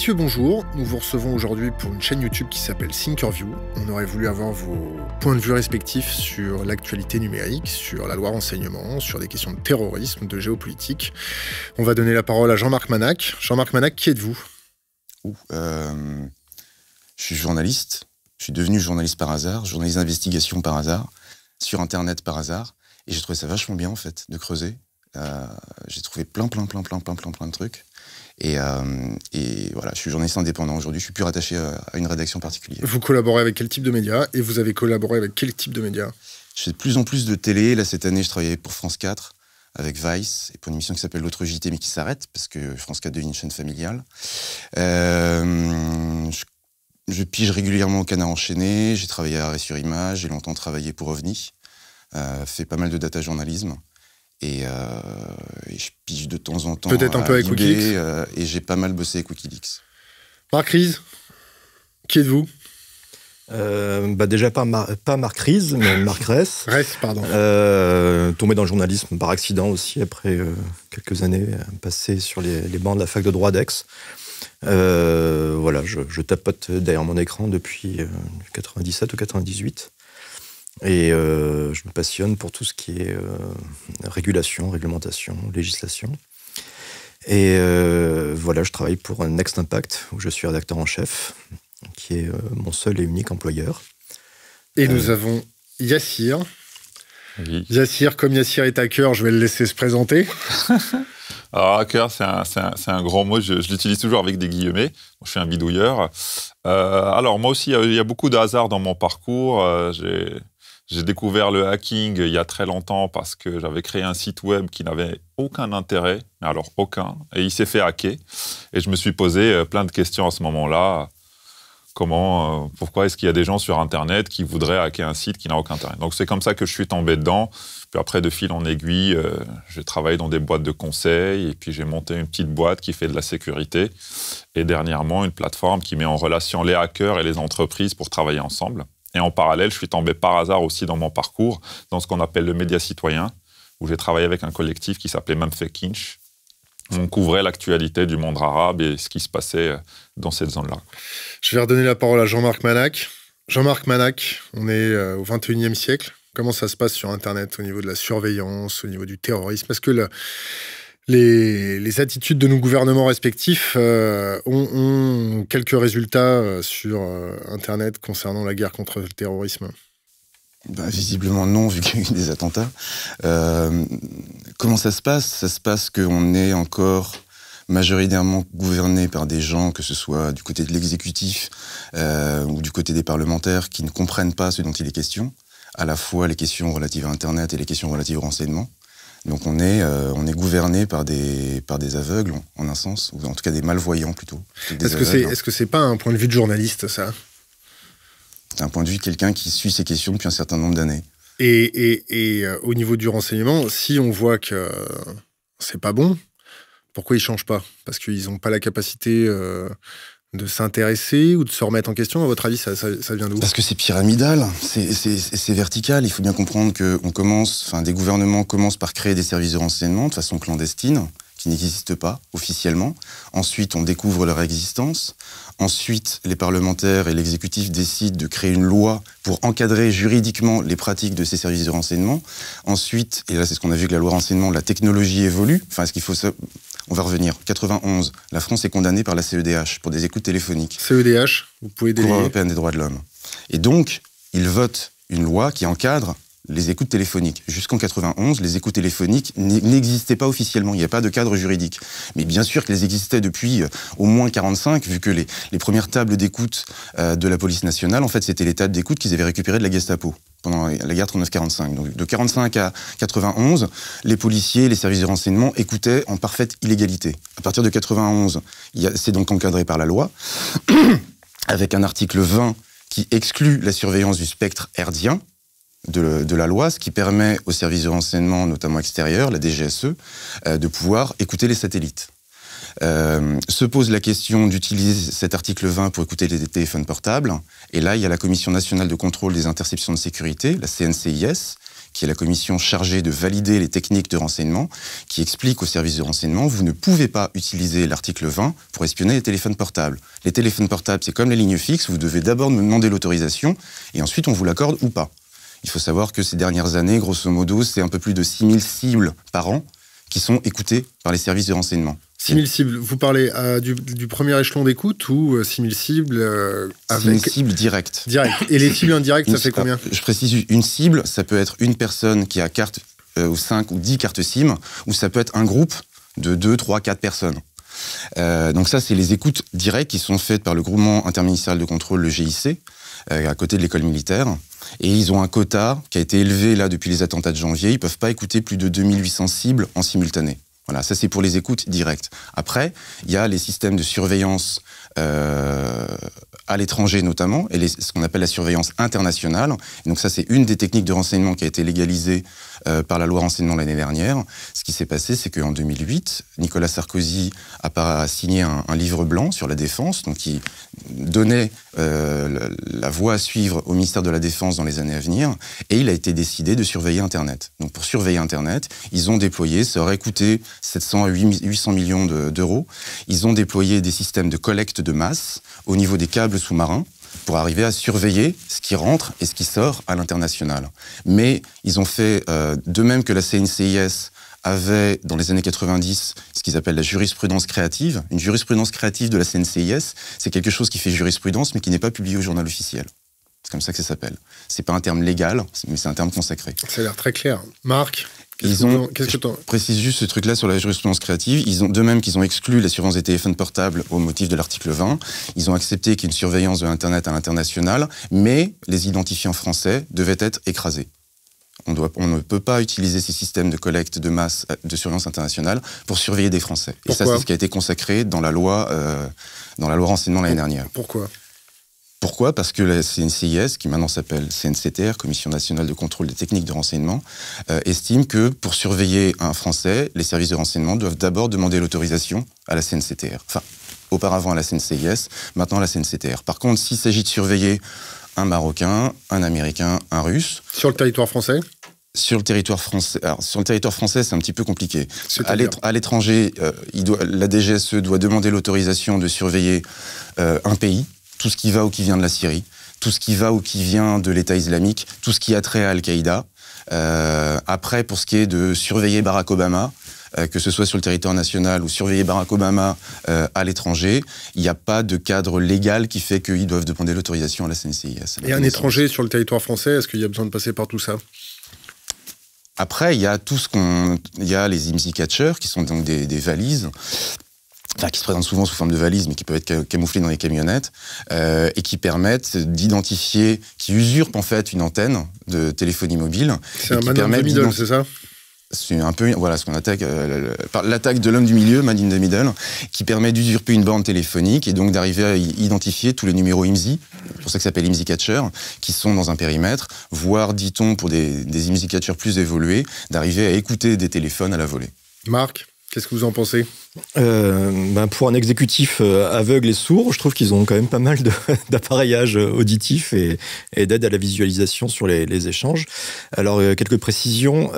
Messieurs, bonjour. Nous vous recevons aujourd'hui pour une chaîne YouTube qui s'appelle Thinkerview. On aurait voulu avoir vos points de vue respectifs sur l'actualité numérique, sur la loi renseignement, sur des questions de terrorisme, de géopolitique. On va donner la parole à Jean-Marc Manac. Jean-Marc Manac, qui êtes-vous euh, Je suis journaliste. Je suis devenu journaliste par hasard, journaliste d'investigation par hasard, sur Internet par hasard. Et j'ai trouvé ça vachement bien, en fait, de creuser. Euh, j'ai trouvé plein, plein, plein, plein, plein, plein, plein de trucs. Euh, et, voilà, je suis journaliste indépendant aujourd'hui, je suis plus rattaché euh, à une rédaction particulière. Vous collaborez avec quel type de médias et vous avez collaboré avec quel type de médias Je fais de plus en plus de télé. Là, cette année, je travaillais pour France 4 avec Vice et pour une émission qui s'appelle L'autre JT mais qui s'arrête parce que France 4 devient une chaîne familiale. Euh, je, pige régulièrement au Canard Enchaîné, j'ai travaillé à Arrêt sur Image, j'ai longtemps travaillé pour OVNI, euh, fait pas mal de data journalisme. Euh, et, je pige de temps en temps. Peut-être un peu avec Wikileaks. Euh, et j'ai pas mal bossé avec Wikileaks. Marc Ries, qui êtes-vous euh, bah déjà pas, pas Marc Ries, mais Marc Ress. Ress, pardon. tombé dans le journalisme par accident aussi, après quelques années passées sur les, bancs de la fac de droit d'Aix. voilà, je, je, tapote derrière mon écran depuis 97 ou 98. Et euh, je me passionne pour tout ce qui est euh, régulation, réglementation, législation. Et euh, voilà, je travaille pour Next Impact, où je suis rédacteur en chef, qui est mon seul et unique employeur. Et nous avons Yassir. Yassir, comme Yassir est à cœur, je vais le laisser se présenter. Alors, cœur, c'est un, grand mot, je, l'utilise toujours avec des guillemets. Je suis un bidouilleur. alors, moi aussi, il y a beaucoup de hasard dans mon parcours. J'ai... J'ai découvert le hacking il y a très longtemps parce que j'avais créé un site web qui n'avait aucun intérêt, mais alors aucun, et il s'est fait hacker. Et je me suis posé euh, plein de questions à ce moment-là. Comment, euh, pourquoi est-ce qu'il y a des gens sur Internet qui voudraient hacker un site qui n'a aucun intérêt Donc c'est comme ça que je suis tombé dedans. Puis après, de fil en aiguille, euh, j'ai travaillé dans des boîtes de conseil et puis j'ai monté une petite boîte qui fait de la sécurité. Et dernièrement, une plateforme qui met en relation les hackers et les entreprises pour travailler ensemble. Et en parallèle, je suis tombé par hasard aussi dans mon parcours dans ce qu'on appelle le média citoyen, où j'ai travaillé avec un collectif qui s'appelait où On couvrait l'actualité du monde arabe et ce qui se passait euh, dans cette zone-là. Je vais redonner la parole à Jean-Marc Manac. Jean-Marc Manac, on est euh, au 21e siècle. Comment ça se passe sur Internet au niveau de la surveillance, au niveau du terrorisme Parce que le, les, attitudes de nos gouvernements respectifs euh, ont, quelques résultats euh, sur euh, Internet concernant la guerre contre le terrorisme bah, Visiblement non, vu qu'il y a eu des attentats. comment ça se passe Ça se passe qu'on est encore majoritairement gouverné par des gens, que ce soit du côté de l'exécutif ou du côté des parlementaires, qui ne comprennent pas ce dont il est question, à la fois les questions relatives à Internet et les questions relatives au renseignement. Donc on est, euh, on est gouverné par des, par des aveugles, en un sens, ou en tout cas des malvoyants plutôt. Est-ce que c'est est -ce n'est pas un point de vue de journaliste, ça C'est un point de vue de quelqu'un qui suit ces questions depuis un certain nombre d'années. Et, et, et euh, au niveau du renseignement, si on voit que c'est pas bon, pourquoi ils changent pas Parce qu'ils n'ont pas la capacité euh, de s'intéresser ou de se remettre en question À votre avis, ça, vient d'où Parce que c'est pyramidal, c'est vertical. Il faut bien comprendre que on commence, enfin, des gouvernements commencent par créer des services de renseignement de façon clandestine, qui n'existent pas officiellement. Ensuite, on découvre leur existence. Ensuite, les parlementaires et l'exécutif décident de créer une loi pour encadrer juridiquement les pratiques de ces services de renseignement. Ensuite, et là c'est ce qu'on a vu avec la loi renseignement, la technologie évolue. Enfin, ce qu'il faut on va revenir. 91, la France est condamnée par la CEDH pour des écoutes téléphoniques. CEDH, vous pouvez déléguer. Cour européenne des droits de l'homme. Et donc, il vote une loi qui encadre les écoutes téléphoniques. Jusqu'en 91, les écoutes téléphoniques n'existaient pas officiellement, il n'y a pas de cadre juridique. Mais bien sûr qu'elles existaient depuis euh, au moins 45, vu que les, premières tables d'écoute euh, de la police nationale, en fait, c'était les tables d'écoute qu'ils avaient récupérées de la Gestapo pendant la guerre 39-45. Donc de 45 à 91, les policiers, les services de renseignement écoutaient en parfaite illégalité. À partir de 91, c'est donc encadré par la loi, avec un article 20 qui exclut la surveillance du spectre herdien, de, la loi, ce qui permet aux services de renseignement, notamment extérieurs, la DGSE, euh, de pouvoir écouter les satellites. Euh, se pose la question d'utiliser cet article 20 pour écouter les téléphones portables. Et là, il y a la Commission nationale de contrôle des interceptions de sécurité, la CNCIS, qui est la commission chargée de valider les techniques de renseignement, qui explique aux services de renseignement, vous ne pouvez pas utiliser l'article 20 pour espionner les téléphones portables. Les téléphones portables, c'est comme les lignes fixes, vous devez d'abord me demander l'autorisation, et ensuite on vous l'accorde ou pas. Il faut savoir que ces dernières années, grosso modo, c'est un peu plus de 6000 cibles par an qui sont écoutées par les services de renseignement. 6000 cibles, vous parlez euh, du, premier échelon d'écoute ou 6 euh, 6000 cibles euh, avec... 6000 cibles directes. Direct. Et les cibles indirectes, ça fait combien Je précise, une cible, ça peut être une personne qui a carte euh, ou 5 ou 10 cartes SIM, ou ça peut être un groupe de 2, 3, 4 personnes. donc ça, c'est les écoutes directes qui sont faites par le groupement interministériel de contrôle, le GIC, euh, à côté de l'école militaire. Et ils ont un quota qui a été élevé là depuis les attentats de janvier. Ils ne peuvent pas écouter plus de 2800 cibles en simultané. Voilà, ça c'est pour les écoutes directes. Après, il y a les systèmes de surveillance euh, à l'étranger notamment, et les, ce qu'on appelle la surveillance internationale. donc ça c'est une des techniques de renseignement qui a été légalisée euh, par la loi renseignement l'année dernière. Ce qui s'est passé, c'est qu'en 2008, Nicolas Sarkozy a, signé un, livre blanc sur la défense, donc qui donnait euh, la, voie à suivre au ministère de la Défense dans les années à venir, et il a été décidé de surveiller Internet. Donc pour surveiller Internet, ils ont déployé, ça aurait coûté 700 à 800 millions d'euros. Ils ont déployé des systèmes de collecte de masse au niveau des câbles sous-marins pour arriver à surveiller ce qui rentre et ce qui sort à l'international. Mais ils ont fait, euh, de même que la CNCIS avait, dans les années 90, ce qu'ils appellent la jurisprudence créative. Une jurisprudence créative de la CNCIS, c'est quelque chose qui fait jurisprudence mais qui n'est pas publié au journal officiel. C'est comme ça que ça s'appelle. C'est pas un terme légal, mais c'est un terme consacré. Ça a l'air très clair. Marc ils ont, que je précise juste ce truc-là sur la jurisprudence créative. Ils ont, de même qu'ils ont exclu la surveillance des téléphones portables au motif de l'article 20, ils ont accepté qu'il y ait une surveillance de l'Internet à l'international, mais les identifiants français devaient être écrasés. On, doit, on, ne peut pas utiliser ces systèmes de collecte de masse euh, de surveillance internationale pour surveiller des Français. et ça, c'est ce qui a été consacré dans la loi, euh, dans la loi renseignement l'année dernière. Pourquoi pourquoi Parce que la CNCIS, qui maintenant s'appelle CNCTR, Commission nationale de contrôle des techniques de renseignement, euh, estime que pour surveiller un Français, les services de renseignement doivent d'abord demander l'autorisation à la CNCTR. Enfin, auparavant à la CNCIS, maintenant à la CNCTR. Par contre, s'il s'agit de surveiller un Marocain, un Américain, un Russe... Sur le territoire français sur le territoire français, alors, sur le territoire français, c'est un petit peu compliqué. À l'étranger, euh, la DGSE doit demander l'autorisation de surveiller euh, un pays, tout ce qui va ou qui vient de la Syrie, tout ce qui va ou qui vient de l'État islamique, tout ce qui a trait à Al-Qaïda. Euh, après, pour ce qui est de surveiller Barack Obama, euh, que ce soit sur le territoire national ou surveiller Barack Obama euh, à l'étranger, il n'y a pas de cadre légal qui fait qu'ils doivent demander l'autorisation à la CNCIS. Et un étranger sur le territoire français, est-ce qu'il y a besoin de passer par tout ça après, il y a tout ce qu'on, y a les IMSI catchers qui sont donc des valises Enfin, qui se présentent souvent sous forme de valises, mais qui peuvent être camouflées dans les camionnettes, euh, et qui permettent d'identifier, qui usurpent en fait une antenne de téléphonie mobile. C'est un man c'est ça c'est un peu voilà ce qu'on attaque euh, l'attaque de l'homme du milieu, man in the middle, qui permet d'usurper une bande téléphonique et donc d'arriver à identifier tous les numéros IMSI, c'est pour ça que ça s'appelle IMSI catcher, qui sont dans un périmètre, voire dit-on pour des, des IMSI catchers plus évolués, d'arriver à écouter des téléphones à la volée. Marc Qu'est-ce que vous en pensez euh, ben, Pour un exécutif euh, aveugle et sourd, je trouve qu'ils ont quand même pas mal d'appareillages euh, auditifs et, et d'aide à la visualisation sur les, échanges. Alors, quelques précisions.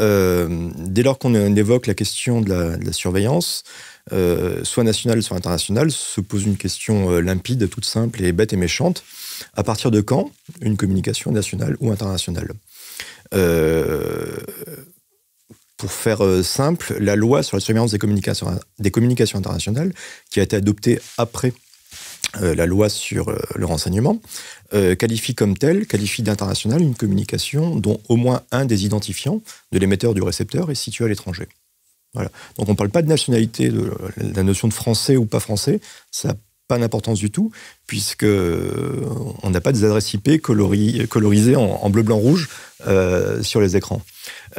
dès lors qu'on évoque la question de la, de la surveillance, soit nationale, soit internationale, se pose une question limpide, toute simple et bête et méchante. À partir de quand une communication nationale ou internationale pour faire euh, simple, la loi sur la surveillance des communications, internationales, qui a été adoptée après euh, la loi sur euh, le renseignement, qualifie comme telle, qualifie d'international une communication dont au moins un des identifiants de l'émetteur du récepteur est situé à l'étranger. Voilà. Donc on ne parle pas de nationalité, de, la notion de français ou pas français, ça n'a pas d'importance du tout, puisque on n'a pas des adresses IP colorisées en bleu, blanc, rouge sur les écrans.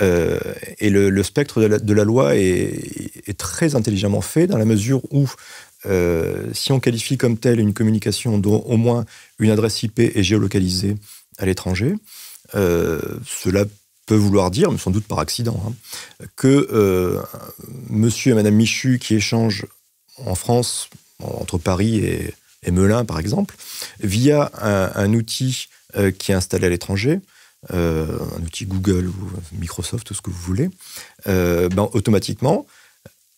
Euh, et le, spectre de la, loi est, très intelligemment fait dans la mesure où euh, si on qualifie comme telle une communication dont au moins une adresse IP est géolocalisée à l'étranger, euh, cela peut vouloir dire, mais sans doute par accident, hein, que monsieur et madame Michu qui échangent en France, entre Paris et, Melun par exemple, via un outil qui est installé à l'étranger, euh, un outil Google ou Microsoft, tout ce que vous voulez, euh, ben, automatiquement,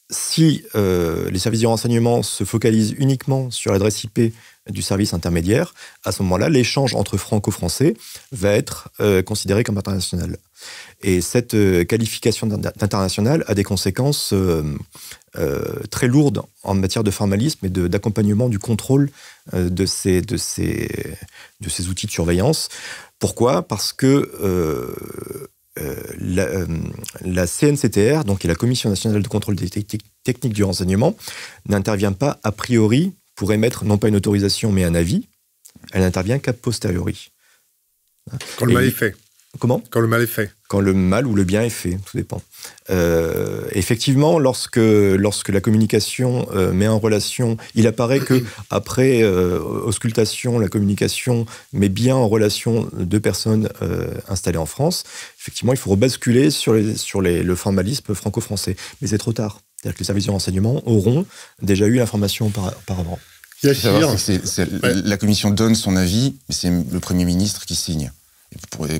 si euh, les services de renseignement se focalisent uniquement sur l'adresse IP du service intermédiaire, à ce moment-là, l'échange entre franco-français va être euh, considéré comme international. Et cette euh, qualification d'international a des conséquences très lourdes en matière de formalisme et d'accompagnement du contrôle de, ces, de, de ces outils de surveillance. Pourquoi Parce que euh, la, euh, CNCTR, donc la Commission nationale de contrôle des techniques du renseignement, n'intervient pas a priori pour émettre non pas une autorisation mais un avis. Elle n'intervient qu'a posteriori. Quand le mal fait. Comment Quand le mal est fait. Quand le mal ou le bien est fait, tout dépend. Euh, effectivement, lorsque, lorsque la communication euh, met en relation, il apparaît que après euh, auscultation, la communication met bien en relation deux personnes installées en France. Effectivement, il faut rebasculer sur, sur le formalisme franco-français. Mais c'est trop tard. C'est-à-dire que les services de renseignement auront déjà eu l'information auparavant. Savoir, c est, c La commission donne son avis, mais c'est le Premier ministre qui signe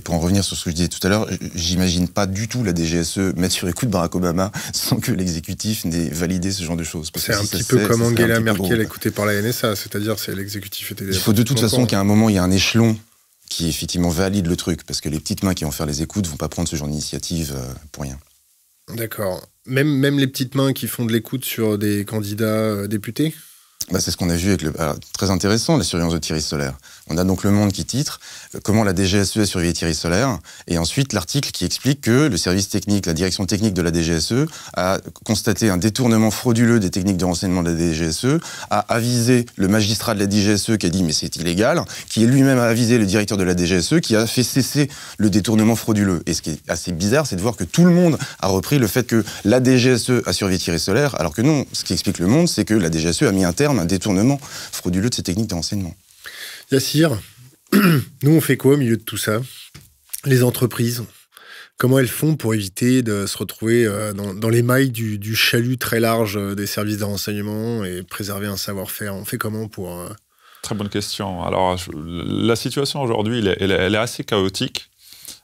pour, en revenir sur ce que je disais tout à l'heure, j'imagine pas du tout la DGSE mettre sur écoute Barack Obama sans que l'exécutif n'ait validé ce genre de choses. C'est un, petit peu comme Angela Merkel écoutée par la NSA, c'est-à-dire c'est l'exécutif était. Il faut de toute façon qu'à un moment il y a un échelon qui effectivement valide le truc, parce que les petites mains qui vont faire les écoutes vont pas prendre ce genre d'initiative euh, pour rien. D'accord. Même, les petites mains qui font de l'écoute sur des candidats euh, députés bah, C'est ce qu'on a vu avec le. très intéressant, la surveillance de Thierry Solaire. On a donc Le Monde qui titre Comment la DGSE a surveillé Thierry Solaire et ensuite l'article qui explique que le service technique, la direction technique de la DGSE a constaté un détournement frauduleux des techniques de renseignement de la DGSE, a avisé le magistrat de la DGSE qui a dit mais c'est illégal, qui est lui-même a avisé le directeur de la DGSE qui a fait cesser le détournement frauduleux. Et ce qui est assez bizarre, c'est de voir que tout le monde a repris le fait que la DGSE a surveillé Thierry Solaire alors que non, ce qui explique Le Monde, c'est que la DGSE a mis un terme à un détournement frauduleux de ses techniques de renseignement. Yassir, nous, on fait quoi au milieu de tout ça Les entreprises, comment elles font pour éviter de se retrouver euh, dans, les mailles du, chalut très large euh, des services de renseignement et préserver un savoir-faire On fait comment pour... Euh, très bonne question. Alors, la situation aujourd'hui, elle, est assez chaotique.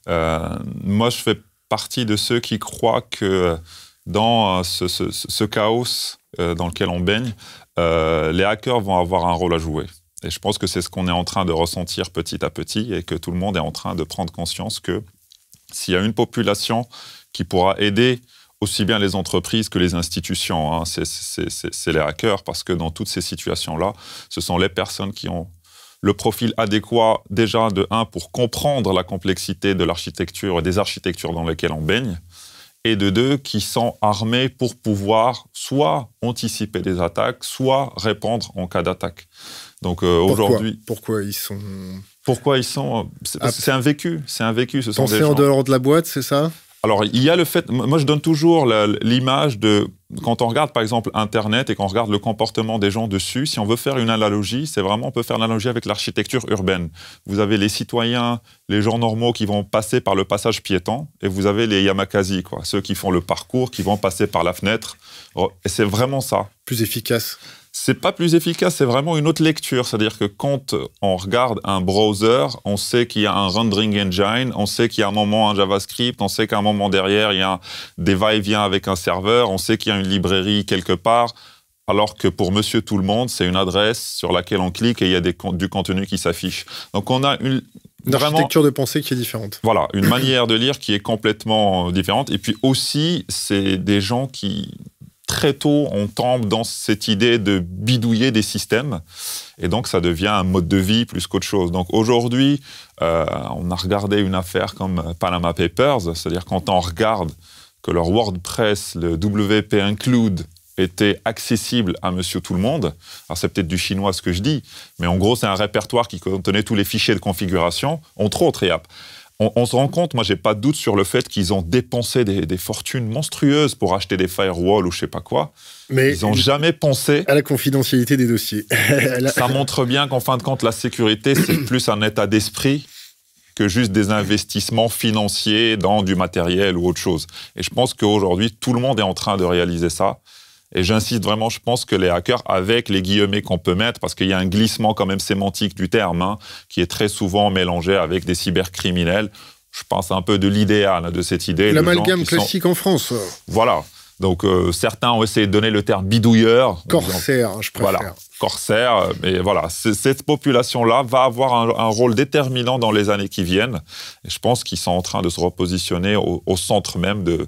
moi, je fais partie de ceux qui croient que dans ce, chaos dans lequel on baigne, les hackers vont avoir un rôle à jouer. Et je pense que c'est ce qu'on est en train de ressentir petit à petit et que tout le monde est en train de prendre conscience que s'il y a une population qui pourra aider aussi bien les entreprises que les institutions, hein, c'est les hackers, parce que dans toutes ces situations-là, ce sont les personnes qui ont le profil adéquat déjà de 1 pour comprendre la complexité de l'architecture et des architectures dans lesquelles on baigne, et de deux, qui sont armés pour pouvoir soit anticiper des attaques, soit répondre en cas d'attaque. Donc euh, aujourd'hui. Pourquoi ils sont. Pourquoi ils sont. C'est ah, un vécu. C'est un vécu. Ce sont dehors de la boîte, c'est ça Alors il y a le fait. Moi, je donne toujours l'image de. Quand on regarde par exemple Internet et qu'on regarde le comportement des gens dessus, si on veut faire une analogie, c'est vraiment, on peut faire analogie avec l'architecture urbaine. Vous avez les citoyens, les gens normaux qui vont passer par le passage piéton, et vous avez les Yamakazi, quoi, ceux qui font le parcours, qui vont passer par la fenêtre. Oh, et c'est vraiment ça. Plus efficace c'est pas plus efficace, c'est vraiment une autre lecture. C'est-à-dire que quand on regarde un browser, on sait qu'il y a un rendering engine, on sait qu'il y a un moment un JavaScript, on sait qu'à un moment derrière, il y a des va-et-vient avec un serveur, on sait qu'il y a une librairie quelque part. Alors que pour Monsieur Tout le Monde, c'est une adresse sur laquelle on clique et il y a du contenu qui s'affiche. Donc on a une, une architecture de pensée qui est différente. Voilà, une manière de lire qui est complètement euh, différente. Et puis aussi, c'est des gens qui très tôt, on tombe dans cette idée de bidouiller des systèmes. Et donc, ça devient un mode de vie plus qu'autre chose. Donc, aujourd'hui, euh, on a regardé une affaire comme Panama Papers, c'est-à-dire quand on regarde que leur WordPress, le WP Include, était accessible à monsieur tout le monde. Alors c'est peut-être du chinois ce que je dis, mais en gros c'est un répertoire qui contenait tous les fichiers de configuration, entre autres et hop on, se rend compte, moi j'ai pas de doute sur le fait qu'ils ont dépensé des, fortunes monstrueuses pour acheter des firewalls ou je sais pas quoi. Mais ils n'ont jamais pensé à la confidentialité des dossiers. ça montre bien qu'en fin de compte, la sécurité c'est plus un état d'esprit que juste des investissements financiers dans du matériel ou autre chose. Et je pense qu'aujourd'hui, tout le monde est en train de réaliser ça. Et j'insiste vraiment, je pense que les hackers, avec les guillemets qu'on peut mettre, parce qu'il y a un glissement quand même sémantique du terme, hein, qui est très souvent mélangé avec des cybercriminels, je pense un peu de l'idéal, hein, de cette idée. L'amalgame classique en France. Voilà. Donc euh, certains ont essayé de donner le terme bidouilleur. Corsaire, hein, je préfère. Voilà, corsaire. Euh, mais voilà, cette population-là va avoir un, rôle déterminant dans les années qui viennent. Et je pense qu'ils sont en train de se repositionner au centre même de,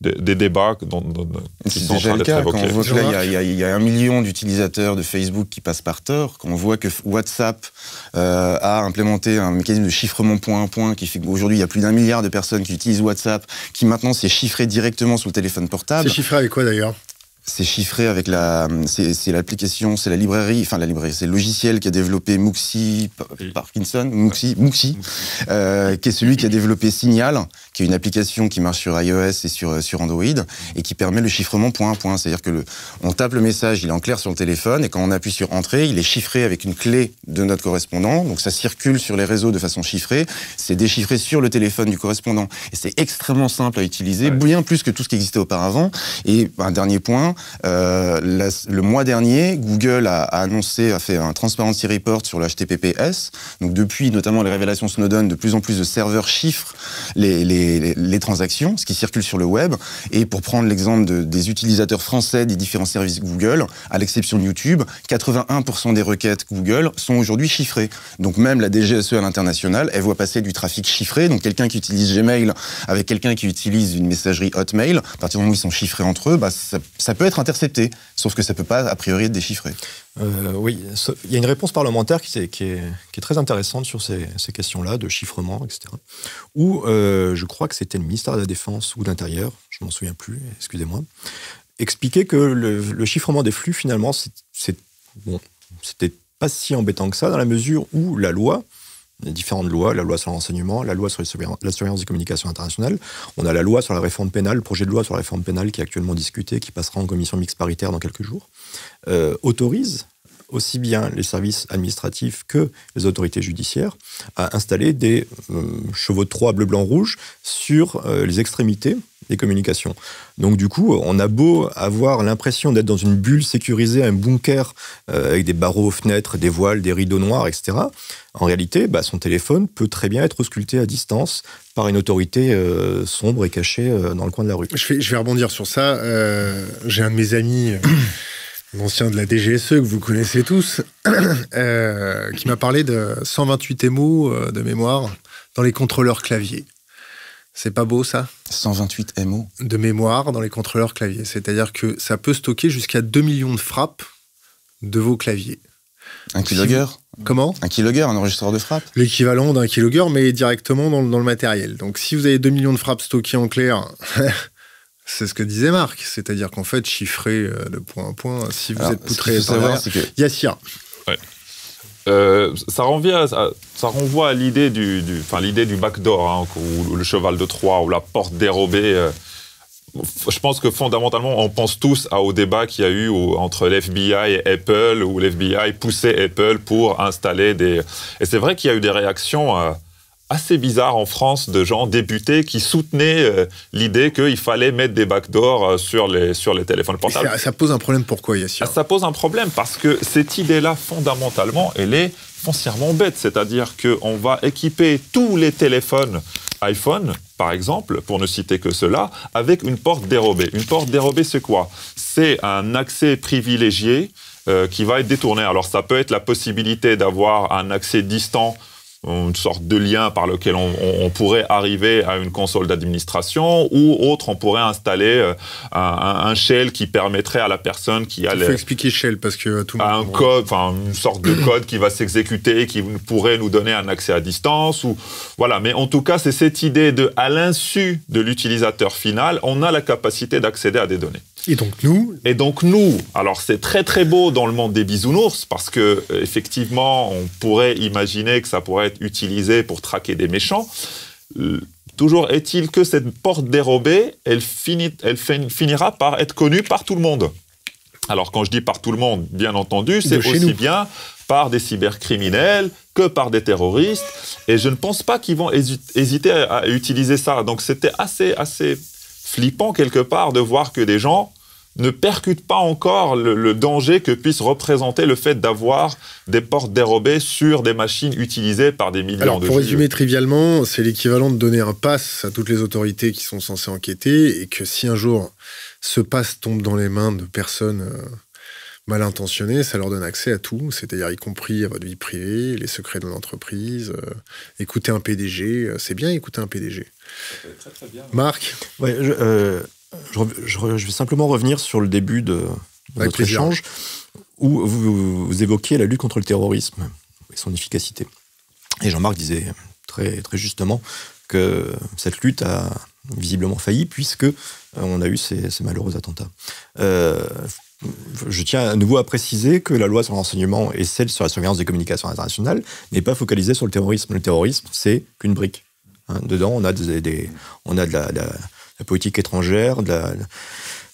des, débats dont, dont, qui sont cas, Quand on voit qu'il y, y, a un million d'utilisateurs de Facebook qui passent par tort. quand on voit que WhatsApp euh, a implémenté un mécanisme de chiffrement point à point qui fait qu'aujourd'hui il y a plus d'un milliard de personnes qui utilisent WhatsApp, qui maintenant s'est chiffré directement sur le téléphone portable. C'est chiffré avec quoi d'ailleurs c'est chiffré avec la, c'est l'application, c'est la librairie, enfin la librairie, c'est le logiciel qui a développé Muxi, Parkinson, Muxi, Muxi, euh, qui est celui qui a développé Signal, qui est une application qui marche sur iOS et sur, sur Android et qui permet le chiffrement point à point. C'est-à-dire que le, on tape le message, il est en clair sur le téléphone et quand on appuie sur entrée, il est chiffré avec une clé de notre correspondant. Donc ça circule sur les réseaux de façon chiffrée, c'est déchiffré sur le téléphone du correspondant et c'est extrêmement simple à utiliser, bien plus que tout ce qui existait auparavant. Et un dernier point, euh, le mois dernier, Google a, annoncé, a fait un transparency report sur le HTTPS. Donc depuis, notamment les révélations Snowden, de plus en plus de serveurs chiffrent les, les, les, transactions, ce qui circule sur le web. Et pour prendre l'exemple des utilisateurs français des différents services Google, à l'exception de YouTube, 81% des requêtes Google sont aujourd'hui chiffrées. Donc même la DGSE à l'international, elle voit passer du trafic chiffré. Donc quelqu'un qui utilise Gmail avec quelqu'un qui utilise une messagerie Hotmail, à partir du moment où ils sont chiffrés entre eux, bah, ça, ça peut être intercepté, sauf que ça ne peut pas, a priori, être déchiffré. Euh, oui, il y a une réponse parlementaire qui, est, qui est, très intéressante sur ces, ces questions-là, de chiffrement, etc. Où euh, je crois que c'était le ministère de la Défense ou de l'Intérieur, je m'en souviens plus, excusez-moi, expliquait que le, le, chiffrement des flux, finalement, c'est, bon, c'était pas si embêtant que ça, dans la mesure où la loi différentes lois, la loi sur l'enseignement, la loi sur la surveillance des communications internationales, on a la loi sur la réforme pénale, le projet de loi sur la réforme pénale qui est actuellement discuté, qui passera en commission mixte paritaire dans quelques jours, euh, autorise aussi bien les services administratifs que les autorités judiciaires à installer des euh, chevaux de trois bleu, blanc, rouge sur euh, les extrémités communications Donc du coup, on a beau avoir l'impression d'être dans une bulle sécurisée, un bunker euh, avec des barreaux aux fenêtres, des voiles, des rideaux noirs, etc. En réalité, bah, son téléphone peut très bien être ausculté à distance par une autorité euh, sombre et cachée euh, dans le coin de la rue. Je vais, rebondir sur ça. J'ai un de mes amis. un ancien de la DGSE que vous connaissez tous, qui m'a parlé de 128 émaux de mémoire dans les contrôleurs clavier. C'est pas beau ça 128 MO. De mémoire dans les contrôleurs clavier. C'est-à-dire que ça peut stocker jusqu'à 2 millions de frappes de vos claviers. Un keylogger Comment Un keylogger, un enregistreur de frappes L'équivalent d'un keylogger, mais directement dans le, matériel. Donc si vous avez 2 millions de frappes stockées en clair, c'est ce que disait Marc. C'est-à-dire qu'en fait, chiffrer euh, de point en point, si vous êtes poutré, il y a ça revient à, ça renvoie à l'idée du, enfin, l'idée du backdoor, hein, ou le cheval de Troie, ou la porte dérobée. Euh, je pense que fondamentalement, on pense tous au débat qu'il y a eu entre l'FBI et Apple, où l'FBI poussait Apple pour installer des... Et c'est vrai qu'il y a eu des réactions euh, assez bizarres en France de gens débutés qui soutenaient euh, l'idée qu'il fallait mettre des backdoors sur les, sur les téléphones portables. Ça, pose un problème pourquoi, Yassir Ça pose un problème parce que cette idée-là, fondamentalement, elle est foncièrement bête, c'est-à-dire qu'on va équiper tous les téléphones iPhone, par exemple, pour ne citer que cela, avec une porte dérobée. Une porte dérobée, c'est quoi C'est un accès privilégié euh, qui va être détourné. Alors ça peut être la possibilité d'avoir un accès distant une sorte de lien par lequel on, pourrait arriver à une console d'administration ou autre, on pourrait installer euh, un, shell qui permettrait à la personne qui allait... Il faut expliquer shell parce que euh, tout Un code, enfin une sorte de code qui va s'exécuter et qui pourrait nous donner un accès à distance ou... Voilà, mais en tout cas, c'est cette idée de, à l'insu de l'utilisateur final, on a la capacité d'accéder à des données. Et donc nous Et donc nous. Alors c'est très très beau dans le monde des bisounours parce que euh, effectivement on pourrait imaginer que ça pourrait être utilisé pour traquer des méchants. Euh, toujours est-il que cette porte dérobée, elle, finit, elle finira par être connue par tout le monde. Alors quand je dis par tout le monde, bien entendu, c'est aussi bien par des cybercriminels que par des terroristes. Et je ne pense pas qu'ils vont hésiter à utiliser ça. Donc c'était assez, assez flippant quelque part de voir que des gens ne percutent pas encore le, danger que puisse représenter le fait d'avoir des portes dérobées sur des machines utilisées par des millions Alors, Pour résumer trivialement, c'est l'équivalent de donner un pass à toutes les autorités qui sont censées enquêter et que si un jour ce pass tombe dans les mains de personnes euh, mal intentionné, ça leur donne accès à tout, c'est-à-dire y compris à votre vie privée, les secrets de l'entreprise. Euh, écouter un PDG, euh, c'est bien écouter un PDG. Marc euh, je, vais simplement revenir sur le début de, notre échange, où vous, évoquiez la lutte contre le terrorisme et son efficacité. Et Jean-Marc disait très, justement que cette lutte a visiblement failli puisque on a eu ces, malheureux attentats je tiens à nouveau à préciser que la loi sur l'enseignement et celle sur la surveillance des communications internationales n'est pas focalisée sur le terrorisme. Le terrorisme, c'est qu'une brique. Hein. dedans, on a, des, on a de la, de la politique étrangère, de la,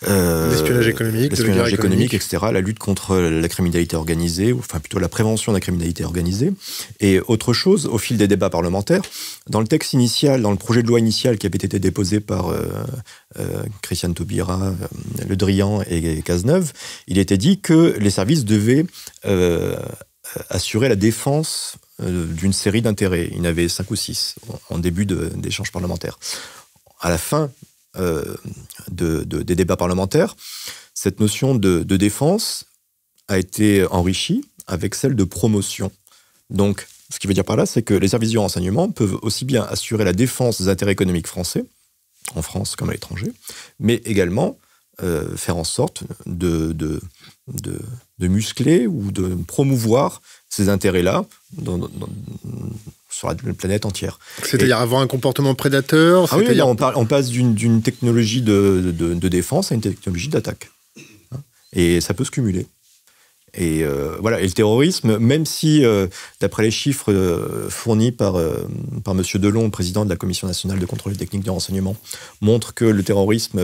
l'espionnage euh, économique, économique, etc., la lutte contre la criminalité organisée, enfin plutôt la prévention de la criminalité organisée. Et autre chose, au fil des débats parlementaires, dans le texte initial, dans le projet de loi initial qui avait été déposé par euh, euh, Christiane Taubira, Le Drian et, et Cazeneuve, il était dit que les services devaient assurer la défense d'une série d'intérêts. Il y en avait cinq ou six en début d'échange parlementaire. À la fin euh, des débats parlementaires, cette notion de, défense a été enrichie avec celle de promotion. Donc, ce qui veut dire par là, c'est que les services du renseignement peuvent aussi bien assurer la défense des intérêts économiques français, en France comme à l'étranger, mais également euh, faire en sorte de, muscler ou de promouvoir ces intérêts-là dans, sur la planète entière. C'est-à-dire avoir un comportement prédateur ah oui, on, on, passe d'une technologie de, défense à une technologie d'attaque. Hein. Et ça peut se cumuler. Et euh, voilà. Et le terrorisme, même si, euh, d'après les chiffres euh, fournis par, par M. Delon, président de la Commission nationale de contrôle des techniques de renseignement, montre que le terrorisme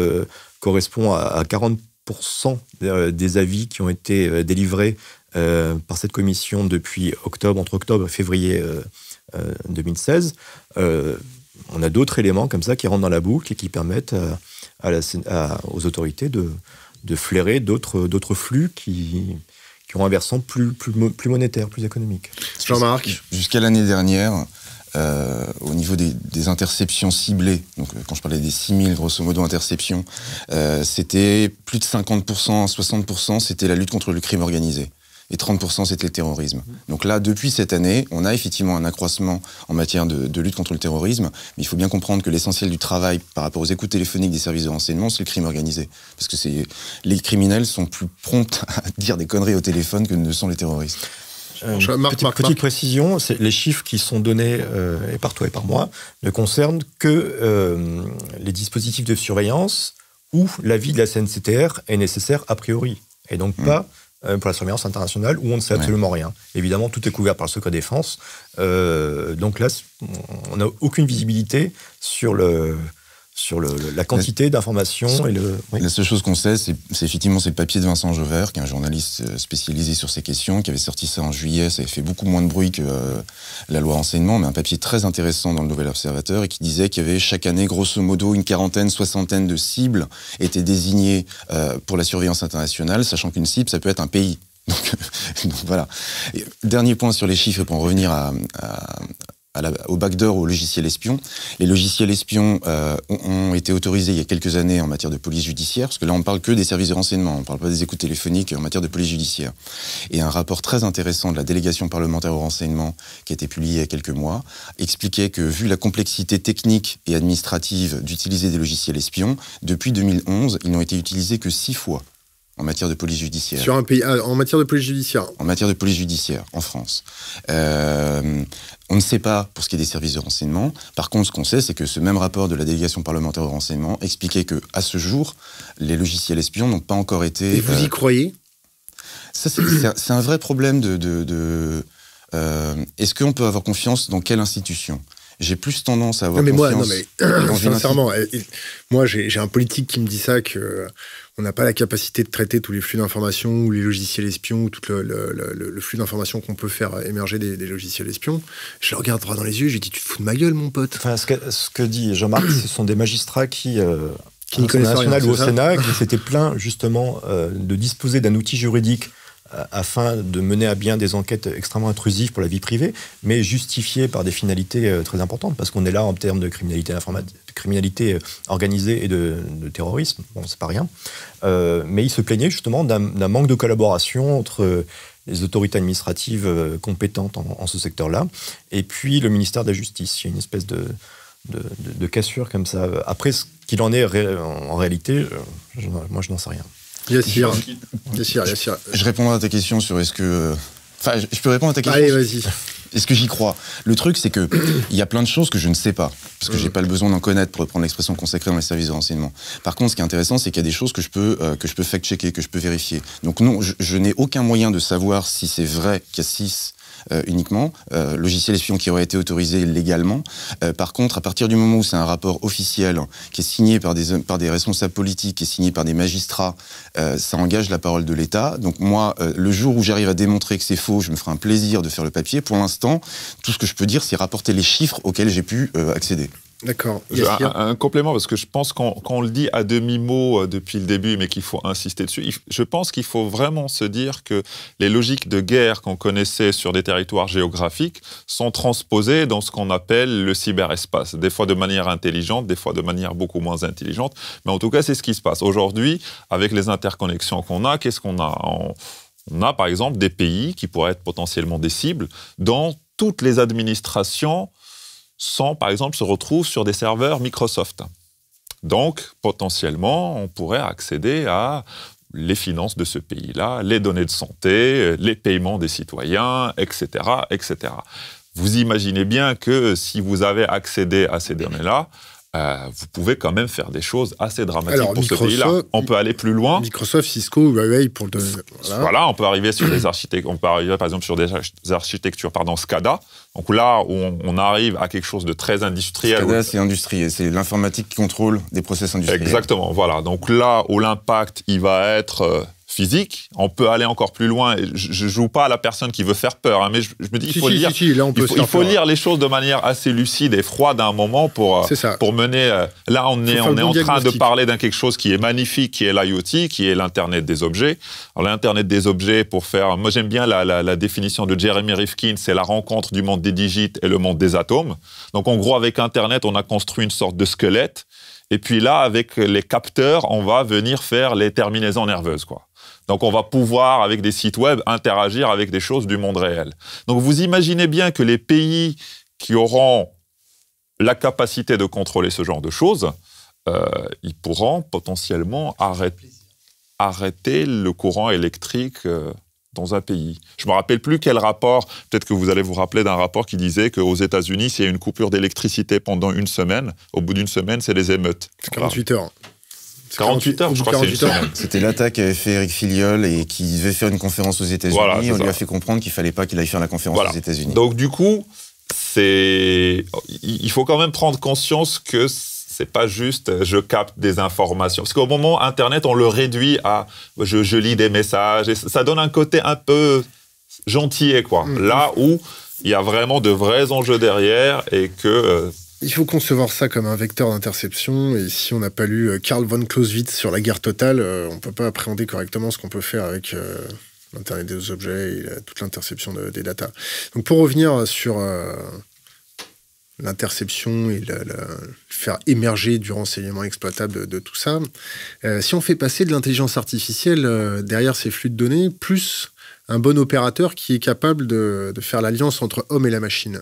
correspond à, à 40% des avis qui ont été délivrés par cette commission depuis octobre, entre octobre et février 2016. Euh, euh, on a d'autres éléments comme ça qui rentrent dans la boucle et qui permettent euh, aux autorités de, de flairer d'autres flux qui, qui ont un versant plus, plus, monétaire, plus économique. Jean-Marc Jusqu'à l'année dernière, au niveau des, interceptions ciblées, donc quand je parlais des 6000 grosso modo interceptions, c'était plus de 50%, 60%, c'était la lutte contre le crime organisé et 30% c'était le terrorisme. Donc là, depuis cette année, on a effectivement un accroissement en matière de, lutte contre le terrorisme, mais il faut bien comprendre que l'essentiel du travail par rapport aux écoutes téléphoniques des services de renseignement, c'est le crime organisé. Parce que les criminels sont plus prompts à dire des conneries au téléphone que ne sont les terroristes. Euh, petite, précision, les chiffres qui sont donnés euh, et par toi et par moi ne concernent que euh, les dispositifs de surveillance où l'avis de la CNCTR est nécessaire a priori, et donc mmh. pas euh, pour la surveillance internationale où on ne sait absolument rien. Évidemment, tout est couvert par le secret défense. Euh, donc là, on n'a aucune visibilité sur le, sur la quantité d'informations et le. La seule chose qu'on sait, c'est effectivement c'est le papier de Vincent Jauvert, qui est un journaliste euh, spécialisé sur ces questions, qui avait sorti ça en juillet. Ça avait fait beaucoup moins de bruit que euh, la loi renseignement, mais un papier très intéressant dans le Nouvel Observateur et qui disait qu'il y avait chaque année, grosso modo, une quarantaine, soixantaine de cibles étaient désignées euh, pour la surveillance internationale, sachant qu'une cible, ça peut être un pays. Donc, voilà. dernier point sur les chiffres pour en revenir à au backdoor au logiciel espion. Les logiciels espions euh, ont, été autorisés il y a quelques années en matière de police judiciaire, parce que là on parle que des services de renseignement, on ne parle pas des écoutes téléphoniques en matière de police judiciaire. Et un rapport très intéressant de la délégation parlementaire au renseignement, qui a été publié il y a quelques mois, expliquait que vu la complexité technique et administrative d'utiliser des logiciels espions, depuis 2011, ils n'ont été utilisés que six fois en matière de police judiciaire. Sur euh, en matière de police judiciaire. En matière de police judiciaire, en France. Euh, on ne sait pas pour ce qui est des services de renseignement. Par contre, ce qu'on sait, c'est que ce même rapport de la délégation parlementaire de renseignement expliquait que, à ce jour, les logiciels espions n'ont pas encore été. Et vous y euh, croyez Ça, c'est un vrai problème de. Est-ce qu'on peut avoir confiance dans quelle institution j'ai plus tendance à avoir non mais moi, sincèrement, eh, moi j'ai un politique qui me dit ça que euh, on n'a pas la capacité de traiter tous les flux d'informations ou les logiciels espions ou tout le, flux d'informations qu'on peut faire émerger des, logiciels espions. Je le regarde droit dans les yeux, j'ai dit tu te fous de ma gueule mon pote. Enfin, ce, que, dit Jean-Marc, ce sont des magistrats qui euh, qui connaissent ou au Sénat, qui s'étaient plaints justement euh, de disposer d'un outil juridique afin de mener à bien des enquêtes extrêmement intrusives pour la vie privée, mais justifiées par des finalités euh, très importantes, parce qu'on est là en termes de criminalité, criminalité euh, organisée et de, terrorisme, bon, c'est pas rien. Euh, mais il se plaignait justement d'un manque de collaboration entre les autorités administratives compétentes en, ce secteur-là, et puis le ministère de la Justice. Il y a une espèce de, de, cassure comme ça. Après, ce qu'il en est en réalité, moi je n'en sais rien sûr, bien sûr. Je répondrai à ta question sur est-ce que. Enfin, je peux répondre à ta question. Allez, vas-y. Est-ce que j'y crois Le truc, c'est que il y a plein de choses que je ne sais pas, parce que j'ai mm. pas le besoin d'en connaître pour prendre l'expression consacrée dans les services de renseignement. Par contre, ce qui est intéressant, c'est qu'il y a des choses que je peux euh, que je peux fact-checker, que je peux vérifier. Donc non, je, je n'ai aucun moyen de savoir si c'est vrai qu'il y a six euh, uniquement, euh, logiciel espion qui aurait été autorisé légalement. Euh, par contre, à partir du moment où c'est un rapport officiel qui est signé par des, par des responsables politiques, qui est signé par des magistrats, ça engage la parole de l'État. Donc moi, le jour où j'arrive à démontrer que c'est faux, je me ferai un plaisir de faire le papier. Pour l'instant, tout ce que je peux dire, c'est rapporter les chiffres auxquels j'ai pu accéder. D'accord. Un, complément, parce que je pense qu'on le dit à demi-mot euh, depuis le début, mais qu'il faut insister dessus. Je pense qu'il faut vraiment se dire que les logiques de guerre qu'on connaissait sur des territoires géographiques sont transposées dans ce qu'on appelle le cyberespace. Des fois de manière intelligente, des fois de manière beaucoup moins intelligente, mais en tout cas, c'est ce qui se passe. Aujourd'hui, avec les interconnexions qu'on a, qu'est-ce qu'on a on, on a par exemple des pays qui pourraient être potentiellement des cibles dans toutes les administrations 100, par exemple, se retrouvent sur des serveurs Microsoft. Donc, potentiellement, on pourrait accéder à les finances de ce pays-là, les données de santé, les paiements des citoyens, etc., etc. Vous imaginez bien que si vous avez accédé à ces données-là, euh, vous pouvez quand même faire des choses assez dramatiques pour ce pays-là. On peut aller plus loin. Microsoft, Cisco, Huawei pour le. Voilà, voilà on peut arriver sur des architectures. on peut arriver par exemple sur des architectures pardon SCADA. Donc là, on, on arrive à quelque chose de très industriel. SCADA, c'est industriel, c'est l'informatique qui contrôle des process industriels. Exactement, voilà. Donc là, où l'impact, il va être euh, physique, on peut aller encore plus loin. Je, ne joue pas à la personne qui veut faire peur, hein, mais je, me dis il faut lire, faut, les choses de manière assez lucide et froide à un moment pour euh, pour mener. Euh, là, on est on est en train de parler d'un quelque chose qui est magnifique, qui est l'IoT, qui est l'internet des objets. l'internet des objets, pour faire, moi j'aime bien la, la, définition de Jeremy Rifkin, c'est la rencontre du monde des digites et le monde des atomes. Donc en gros, avec internet, on a construit une sorte de squelette. Et puis là, avec les capteurs, on va venir faire les terminaisons nerveuses, quoi. Donc on va pouvoir, avec des sites web, interagir avec des choses du monde réel. Donc vous imaginez bien que les pays qui auront la capacité de contrôler ce genre de choses, euh, ils pourront potentiellement arrêter, le courant électrique. Euh, dans un pays. Je me rappelle plus quel rapport, peut-être que vous allez vous rappeler d'un rapport qui disait qu'aux États-Unis, s'il y a une coupure d'électricité pendant une semaine, au bout d'une semaine, c'est les émeutes. 48 heures. 48 heures, je C'était l'attaque qu'avait fait Eric Filiol et qui devait faire une conférence aux États-Unis. on lui a fait comprendre qu'il fallait pas qu'il aille faire la conférence aux États-Unis. Donc du coup, c'est, il faut quand même prendre conscience que c'est pas juste je capte des informations. Parce qu'au moment Internet, on le réduit à je, lis des messages et ça donne un côté un peu gentil, quoi. Mm. Là où il y a vraiment de vrais enjeux derrière et que euh, il faut concevoir ça comme un vecteur d'interception. Et si on n'a pas lu euh, Karl von Clausewitz sur la guerre totale, euh, on ne peut pas appréhender correctement ce qu'on peut faire avec euh, l'Internet des objets et toute l'interception des datas. Donc pour revenir sur l'interception et faire émerger du renseignement exploitable de, tout ça, si on fait passer de l'intelligence artificielle derrière ces flux de données, plus un bon opérateur qui est capable de faire l'alliance entre homme et la machine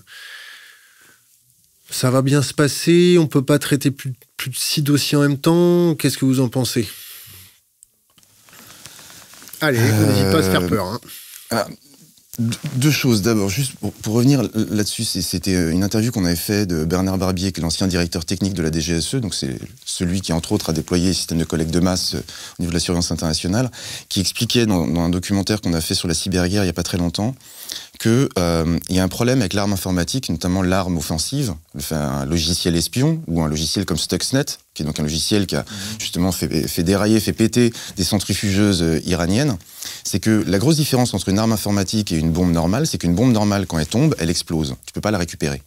ça va bien se passer, on peut pas traiter plus, de six dossiers en même temps. Qu'est-ce que vous en pensez Allez, n'hésitez n'hésite pas à se faire euh, peur. Hein. Ah, deux choses. D'abord, juste pour, revenir là-dessus, c'était euh, une interview qu'on avait faite de Bernard Barbier, qui est l'ancien directeur technique de la DGSE, donc c'est celui qui, entre autres, a déployé le système de collecte de masse euh, au niveau de la surveillance internationale, qui expliquait dans, un documentaire qu'on a fait sur la cyberguerre il n'y a pas très longtemps qu'il euh, y a un problème avec l'arme informatique, notamment l'arme offensive, un logiciel espion ou un logiciel comme Stuxnet, qui est donc un logiciel qui a mmh. justement fait, fait dérailler, fait péter des centrifugeuses iraniennes c'est que la grosse différence entre une arme informatique et une bombe normale, c'est qu'une bombe normale, quand elle tombe, elle explose. Tu peux pas la récupérer.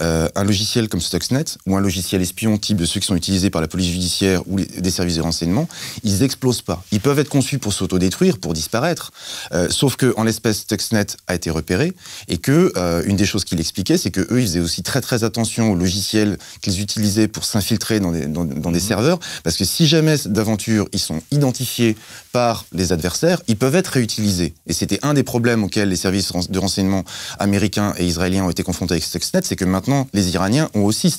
Euh, un logiciel comme Stuxnet ou un logiciel espion type de ceux qui sont utilisés par la police judiciaire ou des services de renseignement, ils n'explosent pas. Ils peuvent être conçus pour s'autodétruire, pour disparaître. Euh, sauf que, en l'espèce, Stuxnet a été repéré et que euh, une des choses qu'il expliquait, c'est que eux, ils faisaient aussi très très attention aux logiciels qu'ils utilisaient pour s'infiltrer dans des, dans, des mhm. serveurs, parce que si jamais d'aventure ils sont identifiés par les adversaires, ils peuvent être réutilisés. Et c'était un des problèmes auxquels les services de renseignement américains et israéliens ont été confrontés avec Stuxnet, c'est que maintenant maintenant, les Iraniens ont aussi ce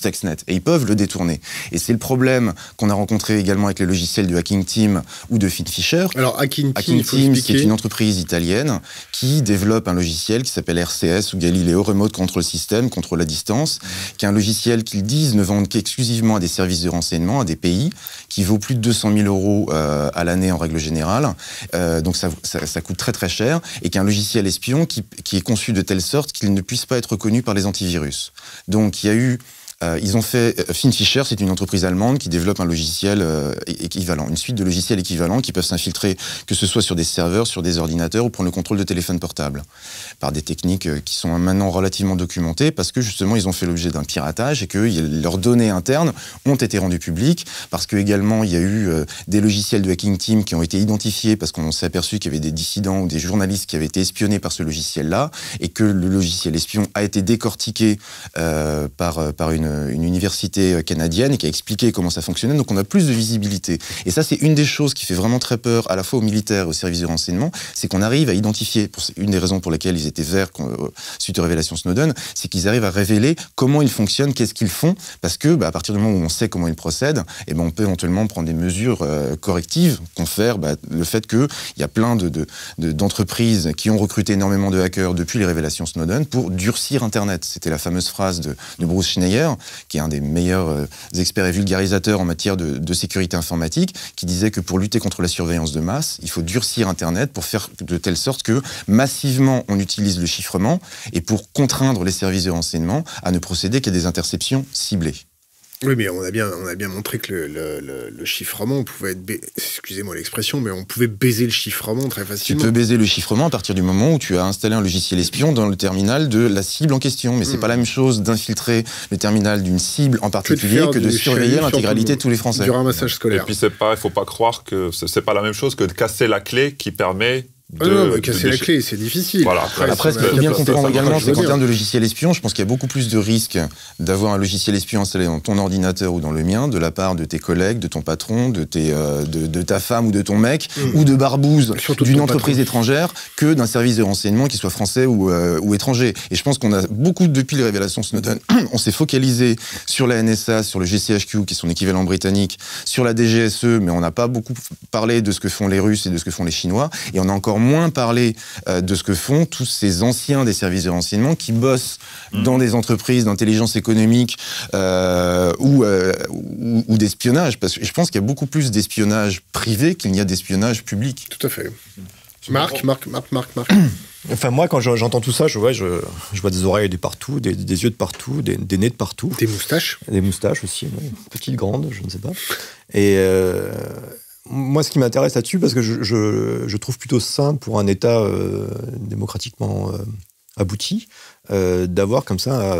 et ils peuvent le détourner. Et c'est le problème qu'on a rencontré également avec les logiciels du Hacking Team ou de Fisher. Alors, Hacking, Hacking Team, est une entreprise italienne qui développe un logiciel qui s'appelle RCS ou Galileo Remote Control System, contrôle à distance, qui est un logiciel qu'ils disent ne vendent qu'exclusivement à des services de renseignement, à des pays, qui vaut plus de 200 000 euros euh, à l'année en règle générale. Euh, donc ça, ça, coûte très très cher et qui est un logiciel espion qui, qui est conçu de telle sorte qu'il ne puisse pas être reconnu par les antivirus. Donc il y a eu euh, ils ont fait euh, FinFisher, c'est une entreprise allemande qui développe un logiciel euh, équivalent, une suite de logiciels équivalents qui peuvent s'infiltrer, que ce soit sur des serveurs, sur des ordinateurs ou prendre le contrôle de téléphones portables, par des techniques qui sont maintenant relativement documentées parce que justement ils ont fait l'objet d'un piratage et que leurs données internes ont été rendues publiques parce que également il y a eu des logiciels de hacking team qui ont été identifiés parce qu'on s'est aperçu qu'il y avait des dissidents ou des journalistes qui avaient été espionnés par ce logiciel-là et que le logiciel espion a été décortiqué par, par une euh, une université euh, canadienne qui a expliqué comment ça fonctionnait, donc on a plus de visibilité. Et ça, c'est une des choses qui fait vraiment très peur à la fois aux militaires et aux services de renseignement, c'est qu'on arrive à identifier, une des raisons pour lesquelles ils étaient verts euh, suite aux révélations Snowden, c'est qu'ils arrivent à révéler comment ils fonctionnent, qu'est-ce qu'ils font, parce que bah, à partir du moment où on sait comment ils procèdent, et eh ben, on peut éventuellement prendre des mesures correctives, confère bah, le fait qu'il y a plein d'entreprises de, qui ont recruté énormément de hackers depuis les révélations Snowden pour durcir Internet. C'était la fameuse phrase de, Bruce Schneier, qui est un des meilleurs euh, experts et vulgarisateurs en matière de, de, sécurité informatique, qui disait que pour lutter contre la surveillance de masse, il faut durcir Internet pour faire de telle sorte que massivement on utilise le chiffrement et pour contraindre les services de renseignement à ne procéder qu'à des interceptions ciblées. Oui, mais on a bien, on a bien montré que le, chiffrement pouvait être. Excusez-moi l'expression, mais on pouvait baiser le chiffrement très facilement. Tu peux baiser le chiffrement à partir du moment où tu as installé un logiciel espion dans le terminal de la cible en question. Mais c'est n'est hmm. pas la même chose d'infiltrer le terminal d'une cible en particulier que, de surveiller l'intégralité de tous les Français. Du scolaire. Et puis, c'est pas, il faut pas croire que c'est pas la même chose que de casser la clé qui permet non, casser la clé, c'est difficile. après, ce qu'il faut bien comprendre également, c'est qu'en termes de logiciel espion, je pense qu'il y a beaucoup plus de risques d'avoir un logiciel espion installé dans ton ordinateur ou dans le mien, de la part de tes collègues, de ton patron, de, euh, de, ta femme ou de ton mec, mmh. ou de barbouze d'une entreprise étrangère, que d'un service de renseignement qui soit français euh, ou, étranger. Et je pense qu'on a beaucoup, depuis les révélations Snowden, on s'est focalisé sur la NSA, sur le GCHQ, qui est son équivalent britannique, sur la DGSE, mais on n'a pas beaucoup parlé de ce que font les Russes et de ce que font les Chinois, et on a encore moins parler euh, de ce que font tous ces anciens des services de renseignement qui bossent mm. dans des entreprises d'intelligence économique euh, euh, ou, ou, d'espionnage. Parce que je pense qu'il y a beaucoup plus d'espionnage privé qu'il n'y a d'espionnage public. Tout à fait. Marc, Marc, Marc, Marc, Enfin, moi, quand j'entends tout ça, je, vois je, vois des oreilles de partout, des, yeux de partout, des, nez de partout. Des moustaches Des moustaches aussi, petites, grandes, je ne sais pas. Et, moi, ce qui m'intéresse là-dessus, parce que je, trouve plutôt sain pour un État euh, démocratiquement euh, abouti, euh, d'avoir comme ça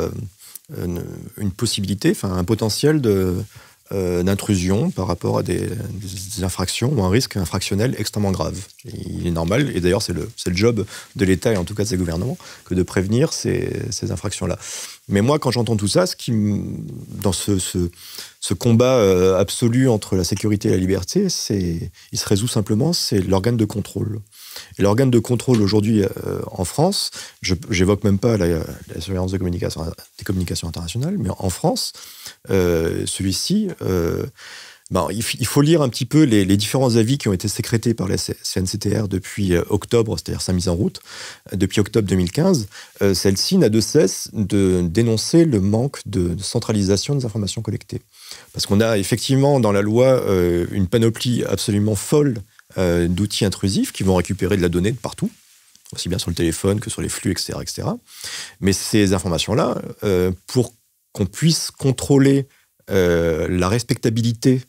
une, possibilité, enfin un potentiel d'intrusion par rapport à des, infractions ou un risque infractionnel extrêmement grave. il est normal, et d'ailleurs c'est le, le, job de l'État et en tout cas de ses gouvernements, que de prévenir ces, ces infractions-là. Mais moi, quand j'entends tout ça, ce qui, dans ce ce combat euh, absolu entre la sécurité et la liberté, il se résout simplement, c'est l'organe de contrôle. Et l'organe de contrôle aujourd'hui euh, en France, je j'évoque même pas la, surveillance des communications internationales, mais en France, euh, celui-ci, ben, il, faut lire un petit peu les, les, différents avis qui ont été sécrétés par la CNCTR depuis octobre, c'est-à-dire sa mise en route, depuis octobre 2015. Celle-ci n'a de cesse de dénoncer le manque de centralisation des informations collectées. Parce qu'on a effectivement dans la loi euh, une panoplie absolument folle euh, d'outils intrusifs qui vont récupérer de la donnée de partout, aussi bien sur le téléphone que sur les flux, etc. etc. Mais ces informations-là, euh, pour qu'on puisse contrôler la respectabilité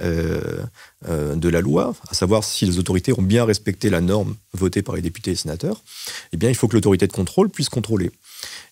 de la loi, à savoir si les autorités ont bien respecté la norme votée par les députés et les sénateurs, eh bien, il faut que l'autorité de contrôle puisse contrôler.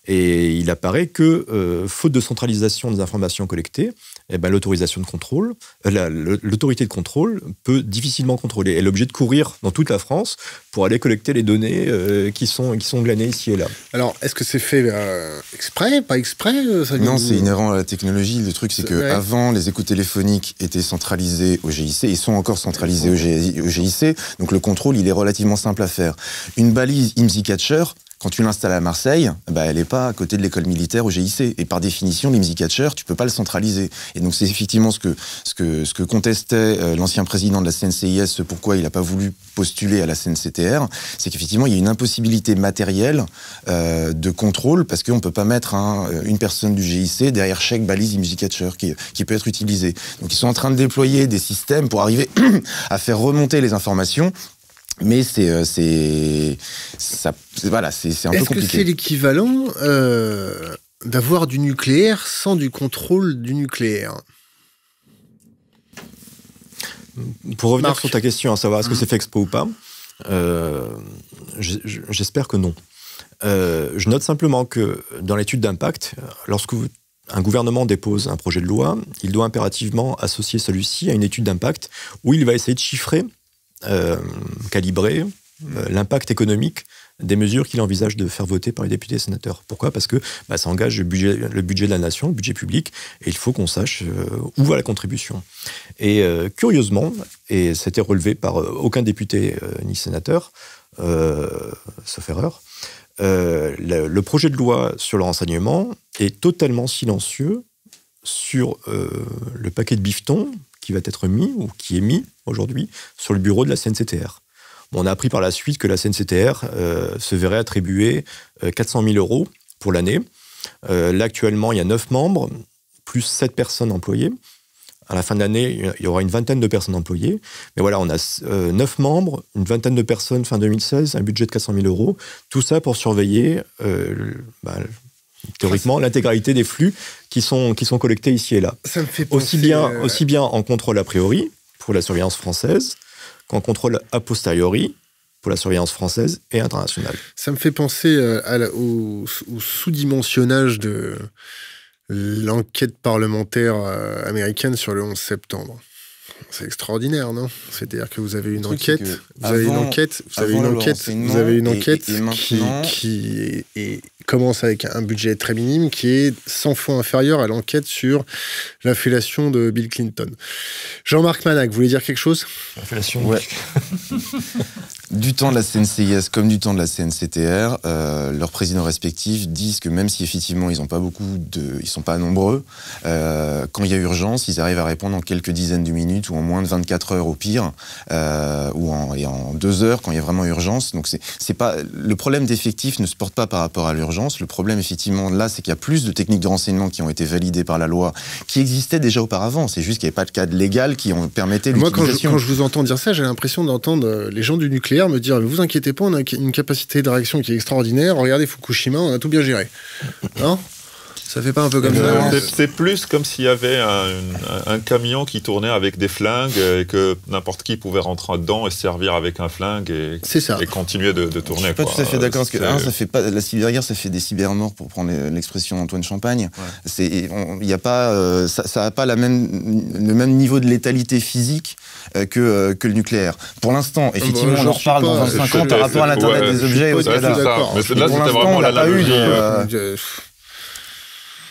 Et il apparaît que, faute de centralisation des informations collectées, eh ben, l'autorisation de contrôle, euh, l'autorité de contrôle peut difficilement contrôler. Elle est obligée de courir dans toute la France pour aller collecter les données euh, qui, sont, qui sont glanées ici et là. Alors, est-ce que c'est fait euh, exprès, pas exprès Non, c'est inhérent à la technologie. Le truc, c'est qu'avant, avant, les écoutes téléphoniques étaient centralisées au GIC, ils sont encore centralisés au, GIC, donc le contrôle, il est relativement simple à faire. Une balise IMSI Catcher, quand tu l'installes à Marseille, bah, elle n'est pas à côté de l'école militaire au GIC. Et par définition, l'IMSI Catcher, tu peux pas le centraliser. Et donc c'est effectivement ce que, ce que, ce que contestait euh, l'ancien président de la CNCIS, pourquoi il n'a pas voulu postuler à la CNCTR, c'est qu'effectivement, il y a une impossibilité matérielle euh, de contrôle parce qu'on ne peut pas mettre euh, une personne du GIC derrière chaque balise IMSI Catcher qui, qui peut être utilisée. Donc ils sont en train de déployer des systèmes pour arriver à faire remonter les informations mais euh, c'est, voilà, c'est, un peu compliqué. Est-ce que c'est l'équivalent euh, d'avoir du nucléaire sans du contrôle du nucléaire Pour revenir sur ta question, à savoir est-ce que mmh. c'est fait expo ou pas, euh, j'espère que non. je note simplement que dans l'étude d'impact, lorsque un gouvernement dépose un projet de loi, il doit impérativement associer celui-ci à une étude d'impact où il va essayer de chiffrer euh, calibrer euh, l'impact économique des mesures qu'il envisage de faire voter par les députés et sénateurs. Pourquoi Parce que bah, ça engage le budget, le budget, de la nation, le budget public, et il faut qu'on sache euh, où va la contribution. Et curieusement, et c'était relevé par aucun député ni sénateur, sauf erreur, le, le, projet de loi sur le renseignement est totalement silencieux sur le paquet de bifetons va être mis ou qui est mis aujourd'hui sur le bureau de la CNCTR. on a appris par la suite que la CNCTR euh, se verrait attribuer 400 euh, 000 euros pour l'année. Euh, là, actuellement, il y a 9 membres, plus 7 personnes employées. À la fin de l'année, il y aura une vingtaine de personnes employées. Mais voilà, on a 9 membres, une vingtaine de personnes fin 2016, un budget de 400 000 euros. Tout ça pour surveiller bah, théoriquement l'intégralité des flux qui sont, qui sont collectés ici et là. Ça aussi bien, euh, aussi bien en contrôle a priori pour la surveillance française qu'en contrôle a posteriori pour la surveillance française et internationale. Ça me fait penser euh, au sous-dimensionnage de l'enquête parlementaire euh, américaine sur le 11 septembre. C'est extraordinaire, non C'est-à-dire que vous avez une enquête, vous avez une enquête, vous avez une enquête, vous avez une enquête qui, commence avec un budget très minime qui est 100 fois inférieur à l'enquête sur l'inflation de Bill Clinton. Jean-Marc Manac, vous voulez dire quelque chose L'inflation. Ouais. du temps de la CNCIS comme du temps de la CNCTR, euh, leurs présidents respectifs disent que même si effectivement ils n'ont pas beaucoup de, ils sont pas nombreux, euh, quand il y a urgence, ils arrivent à répondre en quelques dizaines de minutes ou en moins de 24 heures au pire, euh, ou en, et en deux heures quand il y a vraiment urgence. Donc c'est pas le problème d'effectifs ne se porte pas par rapport à l'urgence. Le problème effectivement là, c'est qu'il y a plus de techniques de renseignement qui ont été validées par la loi, qui existaient déjà auparavant. C'est juste qu'il n'y avait pas de cadre légal qui permettait l'utilisation. Moi, je, quand je vous entends dire ça, j'ai l'impression d'entendre les gens du nucléaire me dire vous inquiétez pas, on a une capacité de réaction qui est extraordinaire. Regardez Fukushima, on a tout bien géré. Non hein ça fait pas un peu comme ça C'est plus comme s'il y avait un, camion qui tournait avec des flingues et que n'importe qui pouvait rentrer dedans et servir avec un flingue et, ça. et continuer de, de tourner. Je suis pas tout à fait d'accord que ça fait pas la cyberguerre, ça fait des cybermorts pour prendre l'expression d'Antoine Champagne. C'est il a pas euh, ça, a pas la même le même niveau de létalité physique euh, euh, que, le nucléaire. Pour l'instant, ah bah, effectivement, on en reparle dans 25 ans par rapport à l'Internet des objets. Au là, pour l'instant, on l'a pas eu. Euh,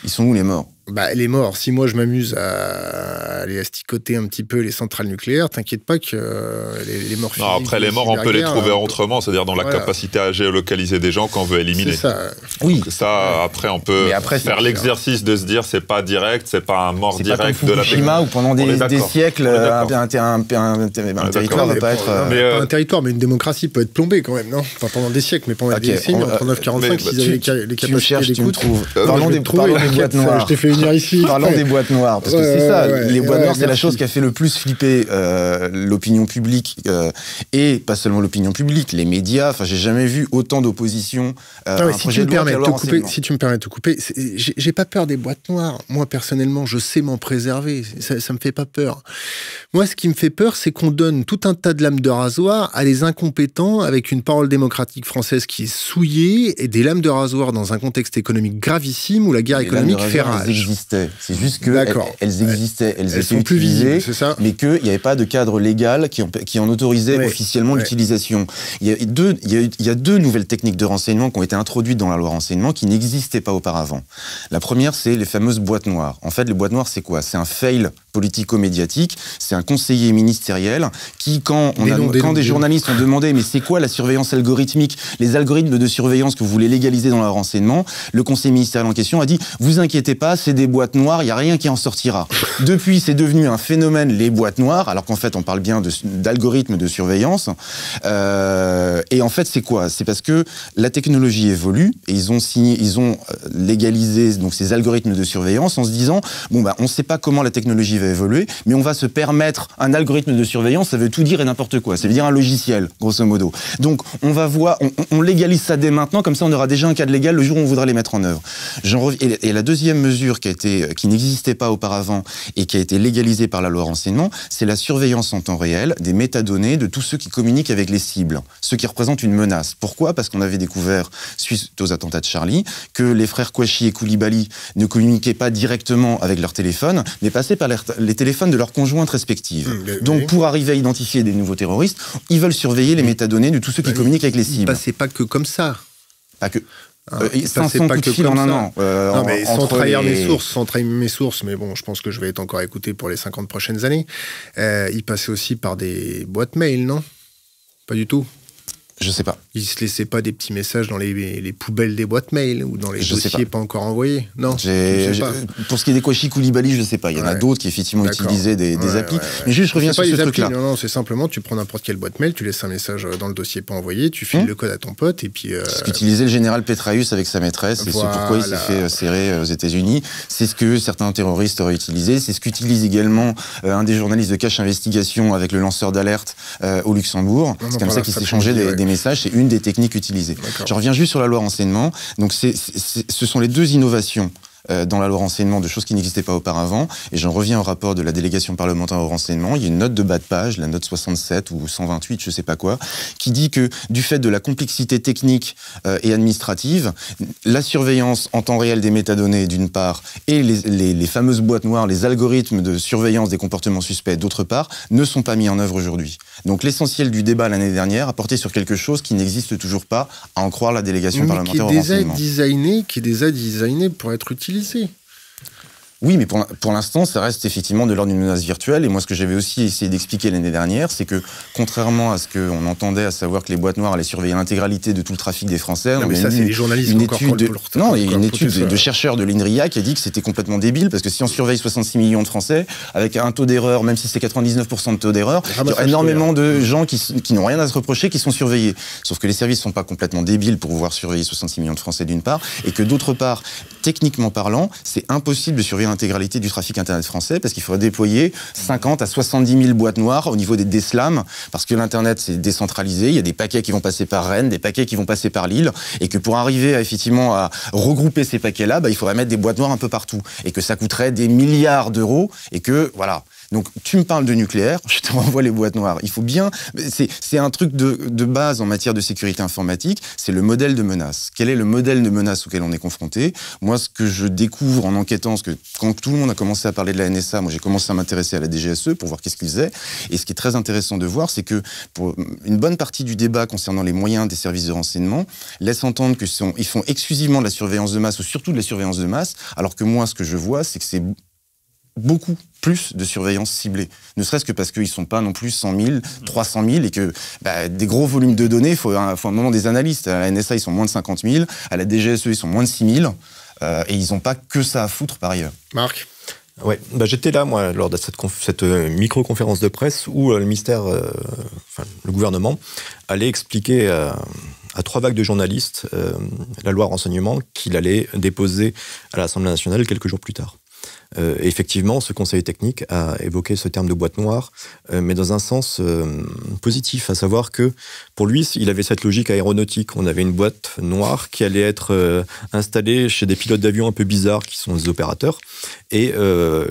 Ils sont où les morts bah, les morts, Si moi je m'amuse à aller asticoter un petit peu les centrales nucléaires, t'inquiète pas que euh, les, morts. après les morts, on peut les trouver euh, autrement, c'est-à-dire dans la capacité à géolocaliser des gens qu'on veut éliminer. Ça. Oui. ça, après, on peut faire hein. l'exercice de se dire c'est pas direct, c'est pas un mort direct pas comme de la Fukushima où pendant des, siècles, un, territoire ne va pas être. Euh, pas un territoire, mais une démocratie peut être plombée quand même, non Enfin, pendant des siècles, mais pendant des décennies, en 1945, bah, avaient les capacités. Tu cherches, tu trouves. Parlons des boîtes Je t'ai fait parlant ici. Parlons des boîtes noires, parce que c'est ça. les boîtes noires, c'est la chose qui a fait le plus flipper euh, l'opinion publique euh, et pas seulement l'opinion publique, les médias. Enfin, j'ai jamais vu autant d'opposition. Euh, si, tu me permets de couper, si tu me permets de te couper, j'ai pas peur des boîtes noires. Moi, personnellement, je sais m'en préserver. Ça, me fait pas peur. Moi, ce qui me fait peur, c'est qu'on donne tout un tas de lames de rasoir à des incompétents avec une parole démocratique française qui est souillée et des lames de rasoir dans un contexte économique gravissime où la guerre économique fait rage existaient. C'est juste qu'elles elles, existaient, elles, étaient utilisées, plus visées mais qu'il n'y avait pas de cadre légal qui en, qui en autorisait officiellement l'utilisation. Il, il y, a deux, nouvelles techniques de renseignement qui ont été introduites dans la loi renseignement qui n'existaient pas auparavant. La première, c'est les fameuses boîtes noires. En fait, les boîtes noires, c'est quoi C'est un fail politico-médiatique, c'est un conseiller ministériel qui, quand, on a, des, journalistes ont demandé mais c'est quoi la surveillance algorithmique, les algorithmes de surveillance que vous voulez légaliser dans le renseignement, le conseiller ministériel en question a dit vous inquiétez pas, c'est des boîtes noires, il n'y a rien qui en sortira. Depuis, c'est devenu un phénomène, les boîtes noires, alors qu'en fait, on parle bien d'algorithmes de, surveillance. Euh, et en fait, c'est quoi C'est parce que la technologie évolue et ils ont, signé, ils ont euh, légalisé donc, ces algorithmes de surveillance en se disant, bon, bah, on ne sait pas comment la technologie va évoluer, mais on va se permettre un algorithme de surveillance, ça veut tout dire et n'importe quoi. Ça veut dire un logiciel, grosso modo. Donc, on va voir, on, on légalise ça dès maintenant, comme ça, on aura déjà un cadre légal le jour où on voudra les mettre en œuvre. Et la deuxième mesure qui, euh, qui n'existait pas auparavant et qui a été légalisée par la loi renseignement, c'est la surveillance en temps réel des métadonnées de tous ceux qui communiquent avec les cibles, ce qui représente une menace. Pourquoi Parce qu'on avait découvert, suite aux attentats de Charlie, que les frères Kouachi et Koulibaly ne communiquaient pas directement avec leur téléphone, mais passaient par les téléphones de leurs conjointes respectives. Mmh, Donc, pour arriver à identifier des nouveaux terroristes, ils veulent surveiller les métadonnées de tous ceux qui communiquent avec les cibles. c'est pas que comme ça. Pas que. Hein, euh, pas que euh, non, mais sans trahir mes sources, sans mes sources, mais bon, je pense que je vais être encore écouté pour les 50 prochaines années. Euh, il passait aussi par des boîtes mail, non Pas du tout je sais pas. Ils se laissaient pas des petits messages dans les, poubelles des boîtes mail ou dans les dossiers pas. encore envoyés Non. Je sais pas. Pour ce qui est des Koshi Koulibaly, je ne sais pas. Il y en a d'autres qui effectivement utilisaient des, des applis. Mais juste, je reviens sur ce truc-là. Non, non, c'est simplement tu prends n'importe quelle boîte mail, tu laisses un message dans le dossier pas envoyé, tu files hmm le code à ton pote et puis. Euh... Ce qu'utilisait le général Petraeus avec sa maîtresse c'est pourquoi il s'est fait euh, serrer euh, aux États-Unis. C'est ce que certains terroristes auraient utilisé. C'est ce qu'utilise également euh, un des journalistes de Cache Investigation avec le lanceur d'alerte au Luxembourg. C'est comme ça qu'il s'est changé des c'est une des techniques utilisées. Je reviens juste sur la loi renseignement. Donc, ce sont les deux innovations euh, dans la loi renseignement de choses qui n'existaient pas auparavant. Et j'en reviens au rapport de la délégation parlementaire au renseignement. Il y a une note de bas de page, la note 67 ou 128, je ne sais pas quoi, qui dit que du fait de la complexité technique euh, et administrative, la surveillance en temps réel des métadonnées d'une part et les, les, fameuses boîtes noires, les algorithmes de surveillance des comportements suspects d'autre part, ne sont pas mis en œuvre aujourd'hui. Donc l'essentiel du débat l'année dernière a porté sur quelque chose qui n'existe toujours pas, à en croire la délégation parlementaire. Qui est déjà designé, qui est déjà designé pour être utilisé. Oui, mais pour, l'instant, ça reste effectivement de l'ordre d'une menace virtuelle. Et moi, ce que j'avais aussi essayé d'expliquer l'année dernière, c'est que contrairement à ce qu'on entendait, à savoir que les boîtes noires allaient surveiller l'intégralité de tout le trafic des Français, mais ça, journalistes une étude, de, non, une étude de, chercheurs de l'INRIA qui a dit que c'était complètement débile parce que si on surveille 66 millions de Français avec un taux d'erreur, même si c'est 99% de taux d'erreur, ah, il y a énormément de gens qui, qui n'ont rien à se reprocher, qui sont surveillés. Sauf que les services ne sont pas complètement débiles pour pouvoir surveiller 66 millions de Français d'une part, et que d'autre part, techniquement parlant, c'est impossible de surveiller l'intégralité du trafic Internet français, parce qu'il faudrait déployer 50 à 70 000 boîtes noires au niveau des, DSLAM, parce que l'Internet, c'est décentralisé, il y a des paquets qui vont passer par Rennes, des paquets qui vont passer par Lille, et que pour arriver effectivement à regrouper ces paquets-là, bah, il faudrait mettre des boîtes noires un peu partout, et que ça coûterait des milliards d'euros, et que, voilà. Donc tu me parles de nucléaire, je te renvoie les boîtes noires. Il faut bien. C'est un truc de, base en matière de sécurité informatique, c'est le modèle de menace. Quel est le modèle de menace auquel on est confronté Moi, ce que je découvre en enquêtant, c'est que quand tout le monde a commencé à parler de la NSA, moi j'ai commencé à m'intéresser à la DGSE pour voir qu'est-ce qu'ils faisaient. Et ce qui est très intéressant de voir, c'est que pour une bonne partie du débat concernant les moyens des services de renseignement laisse entendre que ils font exclusivement de la surveillance de masse ou surtout de la surveillance de masse, alors que moi, ce que je vois, c'est que c'est beaucoup plus de surveillance ciblée, ne serait-ce que parce qu'ils ne sont pas non plus 100 000, 300 000, et que bah, des gros volumes de données, il faut, un moment des analystes. À la NSA, ils sont moins de 50 000, à la DGSE, ils sont moins de 6 000, euh, et ils n'ont pas que ça à foutre par ailleurs. Marc Ouais, bah, j'étais là moi lors de cette, cette euh, micro conférence de presse où euh, le ministère, le gouvernement, allait expliquer à trois vagues de journalistes la loi renseignement qu'il allait déposer à l'Assemblée nationale quelques jours plus tard. Euh, effectivement, ce conseil technique a évoqué ce terme de boîte noire, euh, mais dans un sens euh, positif, à savoir que pour lui, il avait cette logique aéronautique. On avait une boîte noire qui allait être installée chez des pilotes d'avions un peu bizarres qui sont des opérateurs, et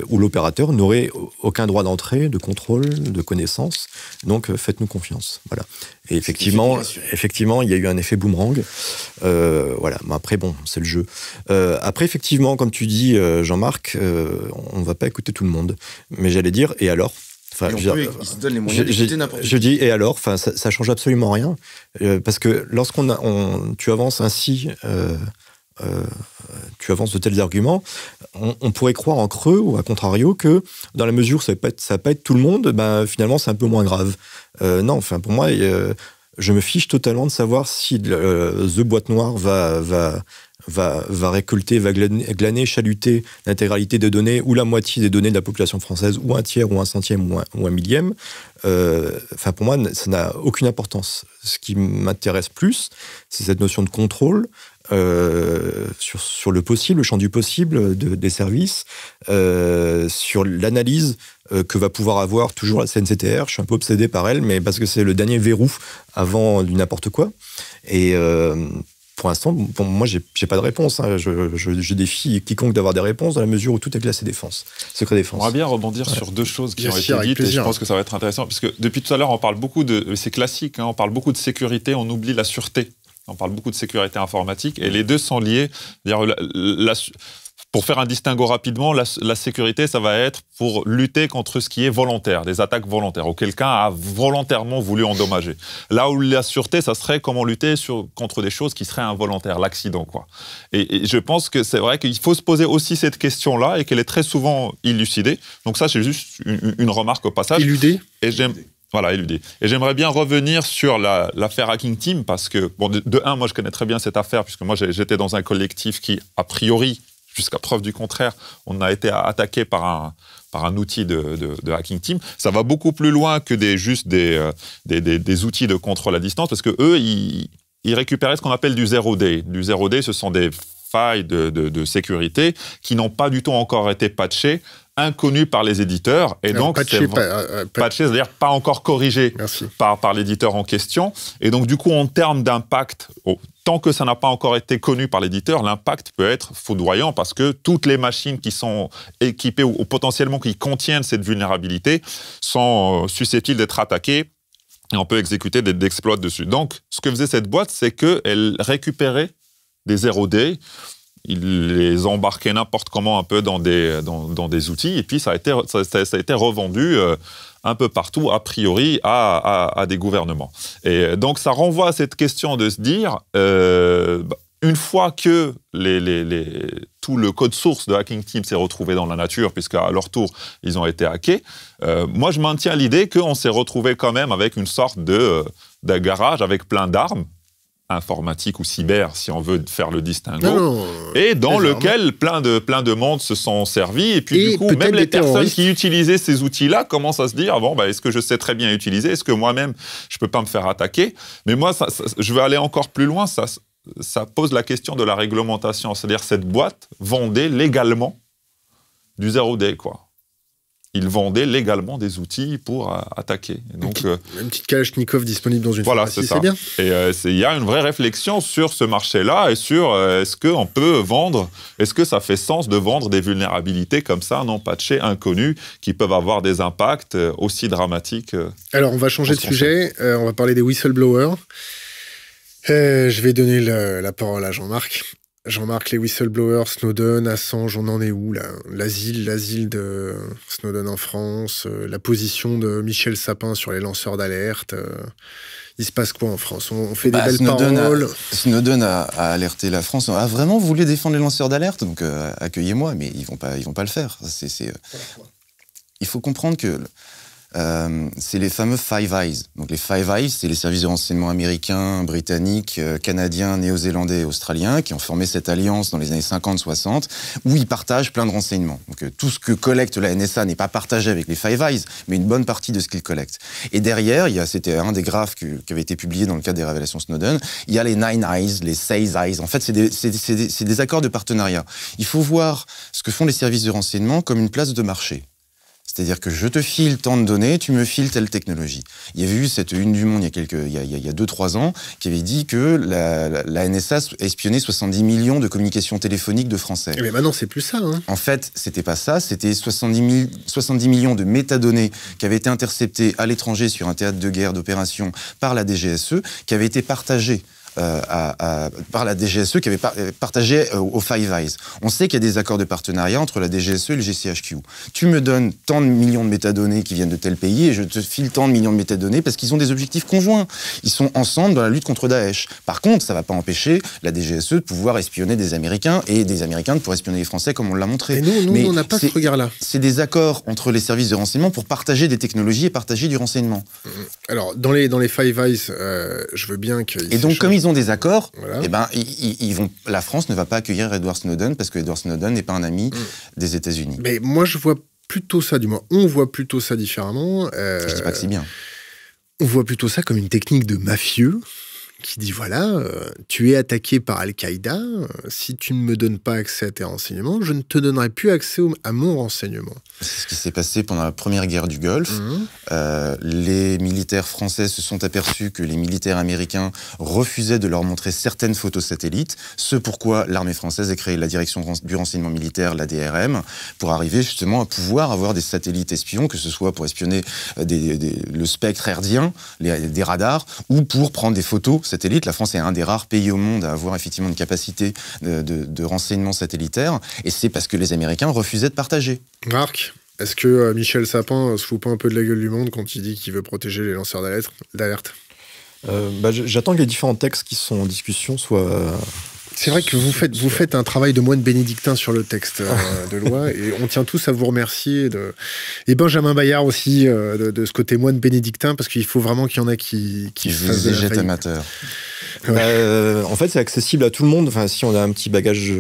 où l'opérateur n'aurait aucun droit d'entrée, de contrôle, de connaissance. Donc faites-nous confiance. Voilà. Et effectivement, effectivement, il y a eu un effet boomerang. voilà. Mais après, bon, c'est le jeu. après, effectivement, comme tu dis, Jean-Marc, euh, on va pas écouter tout le monde. Mais j'allais dire, et alors Enfin, je, se les moyens je dis, et alors, enfin, ça, ça change absolument rien, euh, parce que lorsqu'on on, tu avances ainsi, euh, tu avances de tels arguments, on, pourrait croire en creux ou à contrario que dans la mesure où ça va pas être, ça va pas être tout le monde, ben, finalement c'est un peu moins grave. non, enfin pour moi, je me fiche totalement de savoir si The Boîte Noire va, va va, récolter, va glaner, chaluter l'intégralité des données ou la moitié des données de la population française, ou un tiers, ou un centième, ou un, millième, euh, enfin pour moi, ça n'a aucune importance. Ce qui m'intéresse plus, c'est cette notion de contrôle. Euh, sur, le possible, le champ du possible des services, euh, sur l'analyse que va pouvoir avoir toujours la CNCTR. Je suis un peu obsédé par elle, mais parce que c'est le dernier verrou avant du n'importe quoi. Et pour l'instant, moi, moi, j'ai pas de réponse. Hein. Je, défie quiconque d'avoir des réponses dans la mesure où tout est classé défense, secret défense. On va bien rebondir sur deux choses qui ont été dites et je pense que ça va être intéressant puisque depuis tout à l'heure, on parle beaucoup de, c'est classique, hein, on parle beaucoup de sécurité, on oublie la sûreté. On parle beaucoup de sécurité informatique et les deux sont liés. Pour faire un distinguo rapidement, la, sécurité, ça va être pour lutter contre ce qui est volontaire, des attaques volontaires, où quelqu'un a volontairement voulu endommager. Là où la sûreté, ça serait comment lutter sur, contre des choses qui seraient involontaires, l'accident, quoi. Et, je pense que c'est vrai qu'il faut se poser aussi cette question-là et qu'elle est très souvent illucidée. Donc ça, c'est juste une, remarque au passage. Illudée Et j'aime... Voilà, éludé. Et j'aimerais bien revenir sur l'affaire Hacking Team, parce que, bon, de, un, moi je connais très bien cette affaire, puisque moi j'étais dans un collectif qui, a priori, jusqu'à preuve du contraire, on a été attaqué par un, par un outil de, hacking team. Ça va beaucoup plus loin que des, juste des, euh, des, outils de contrôle à distance, parce que eux, ils, récupéraient ce qu'on appelle du 0D. Du 0D, ce sont des failles de, de, sécurité qui n'ont pas du tout encore été patchées, inconnues par les éditeurs, et donc euh, patchées, c'est-à-dire pas encore corrigées par, par l'éditeur en question. Et donc, du coup, en termes d'impact, tant que ça n'a pas encore été connu par l'éditeur, l'impact peut être foudroyant parce que toutes les machines qui sont équipées ou, potentiellement qui contiennent cette vulnérabilité sont euh, susceptibles d'être attaquées et on peut exécuter des exploits dessus. Donc, ce que faisait cette boîte, c'est qu'elle récupérait des 0D, il les embarquait n'importe comment un peu dans des, dans, des outils, et puis ça a été, ça, a été revendu. Euh, un peu partout, a priori, à, des gouvernements. Et donc ça renvoie à cette question de se dire, euh, bah, une fois que tout le code source de Hacking Team s'est retrouvé dans la nature, puisqu'à leur tour, ils ont été hackés, euh, moi je maintiens l'idée qu'on s'est retrouvé quand même avec une sorte de, euh, de garage avec plein d'armes informatique ou cyber, si on veut faire le distinguo, et dans lequel plein de, plein de monde se sont servis. Et puis, du coup, même les personnes qui utilisaient ces outils-là commencent à se dire bon, bah, est-ce que je sais très bien utiliser Est-ce que moi-même, je ne peux pas me faire attaquer Mais moi, ça, je veux aller encore plus loin. Ça, pose la question de la réglementation. C'est-à-dire, cette boîte vendait légalement du zéro d quoi ils vendaient légalement des outils pour euh, attaquer. donc, euh, une, petite, cache petite disponible dans une voilà, c'est Bien. Et euh, il y a une vraie réflexion sur ce marché-là et sur est-ce qu'on peut vendre, est-ce que ça fait sens de vendre des vulnérabilités comme ça, non patchées, inconnues, qui peuvent avoir des impacts aussi dramatiques Alors, on va changer de sujet, on va parler des whistleblowers. je vais donner la parole à Jean-Marc. Jean-Marc, les whistleblowers, Snowden, Assange, on en est où là L'asile, l'asile de Snowden en France, euh, la position de Michel Sapin sur les lanceurs d'alerte. Euh, il se passe quoi en France on, fait des bah, belles paroles. A, Snowden a, alerté la France. a vraiment, voulu défendre les lanceurs d'alerte Donc euh, accueillez-moi, mais ils vont pas, ils vont pas le faire. C'est, il faut comprendre que euh, c'est les fameux Five Eyes. Donc les Five Eyes, c'est les services de renseignement américains, britanniques, euh, canadiens, néo-zélandais australiens qui ont formé cette alliance dans les années 50-60 où ils partagent plein de renseignements. Donc euh, tout ce que collecte la NSA n'est pas partagé avec les Five Eyes, mais une bonne partie de ce qu'ils collectent. Et derrière, il y a, c'était un des graphes qui, avait été publié dans le cadre des révélations Snowden, il y a les Nine Eyes, les Six Eyes. En fait, c'est des accords de partenariat. Il faut voir ce que font les services de renseignement comme une place de marché. C'est-à-dire que je te file tant de données, tu me files telle technologie. Il y avait eu cette une du monde il y a, quelques, il y a, deux, trois ans qui avait dit que la, NSA espionnait 70 millions de communications téléphoniques de Français. Mais eh maintenant, c'est plus ça. Hein. En fait, c'était pas ça. C'était 70, 70 millions de métadonnées qui avaient été interceptées à l'étranger sur un théâtre de guerre, d'opération, par la DGSE, qui avaient été partagées. Euh, par la DGSE qui avait partagé euh, au Five Eyes. On sait qu'il y a des accords de partenariat entre la DGSE et le GCHQ. Tu me donnes tant de millions de métadonnées qui viennent de tel pays et je te file tant de millions de métadonnées parce qu'ils ont des objectifs conjoints. Ils sont ensemble dans la lutte contre Daesh. Par contre, ça ne va pas empêcher la DGSE de pouvoir espionner des Américains et des Américains de pouvoir espionner les Français comme on l'a montré. Mais nous, on n'a pas ce regard-là. C'est des accords entre les services de renseignement pour partager des technologies et partager du renseignement. Alors, dans les, dans les Five Eyes, euh, je veux bien qu'ils... Et donc, comme ils ont des accords, eh ben, ils, vont, la France ne va pas accueillir Edward Snowden parce que Edward Snowden n'est pas un ami mm. des États-Unis. Mais moi, je vois plutôt ça, du moins, on voit plutôt ça différemment. Euh, je dis pas que c'est bien. On voit plutôt ça comme une technique de mafieux qui dit voilà, euh, tu es attaqué par Al-Qaïda, euh, si tu ne me donnes pas accès à tes renseignements, je ne te donnerai plus accès à mon renseignement. C'est ce qui s'est passé pendant la première guerre du Golfe. Mmh. Euh, les militaires français se sont aperçus que les militaires américains refusaient de leur montrer certaines photos satellites, ce pourquoi l'armée française a créé la direction du renseignement militaire, la DRM, pour arriver justement à pouvoir avoir des satellites espions, que ce soit pour espionner le spectre aérien, des radars, ou pour prendre des photos satellite. La France est un des rares pays au monde à avoir effectivement une capacité de, renseignement satellitaire, et c'est parce que les Américains refusaient de partager. Marc, est-ce que euh, Michel Sapin euh, se fout pas un peu de la gueule du monde quand il dit qu'il veut protéger les lanceurs d'alerte euh, bah, J'attends que les différents textes qui sont en discussion soient c'est vrai que vous faites, un travail de moine bénédictin sur le texte euh, de loi et on tient tous à vous remercier. De... Et Benjamin Bayard aussi, euh, de, ce côté moine bénédictin, parce qu'il faut vraiment qu'il y en ait qui, qui, se fassent amateurs. Bah, euh, en fait, c'est accessible à tout le monde. Enfin, si on a un petit bagage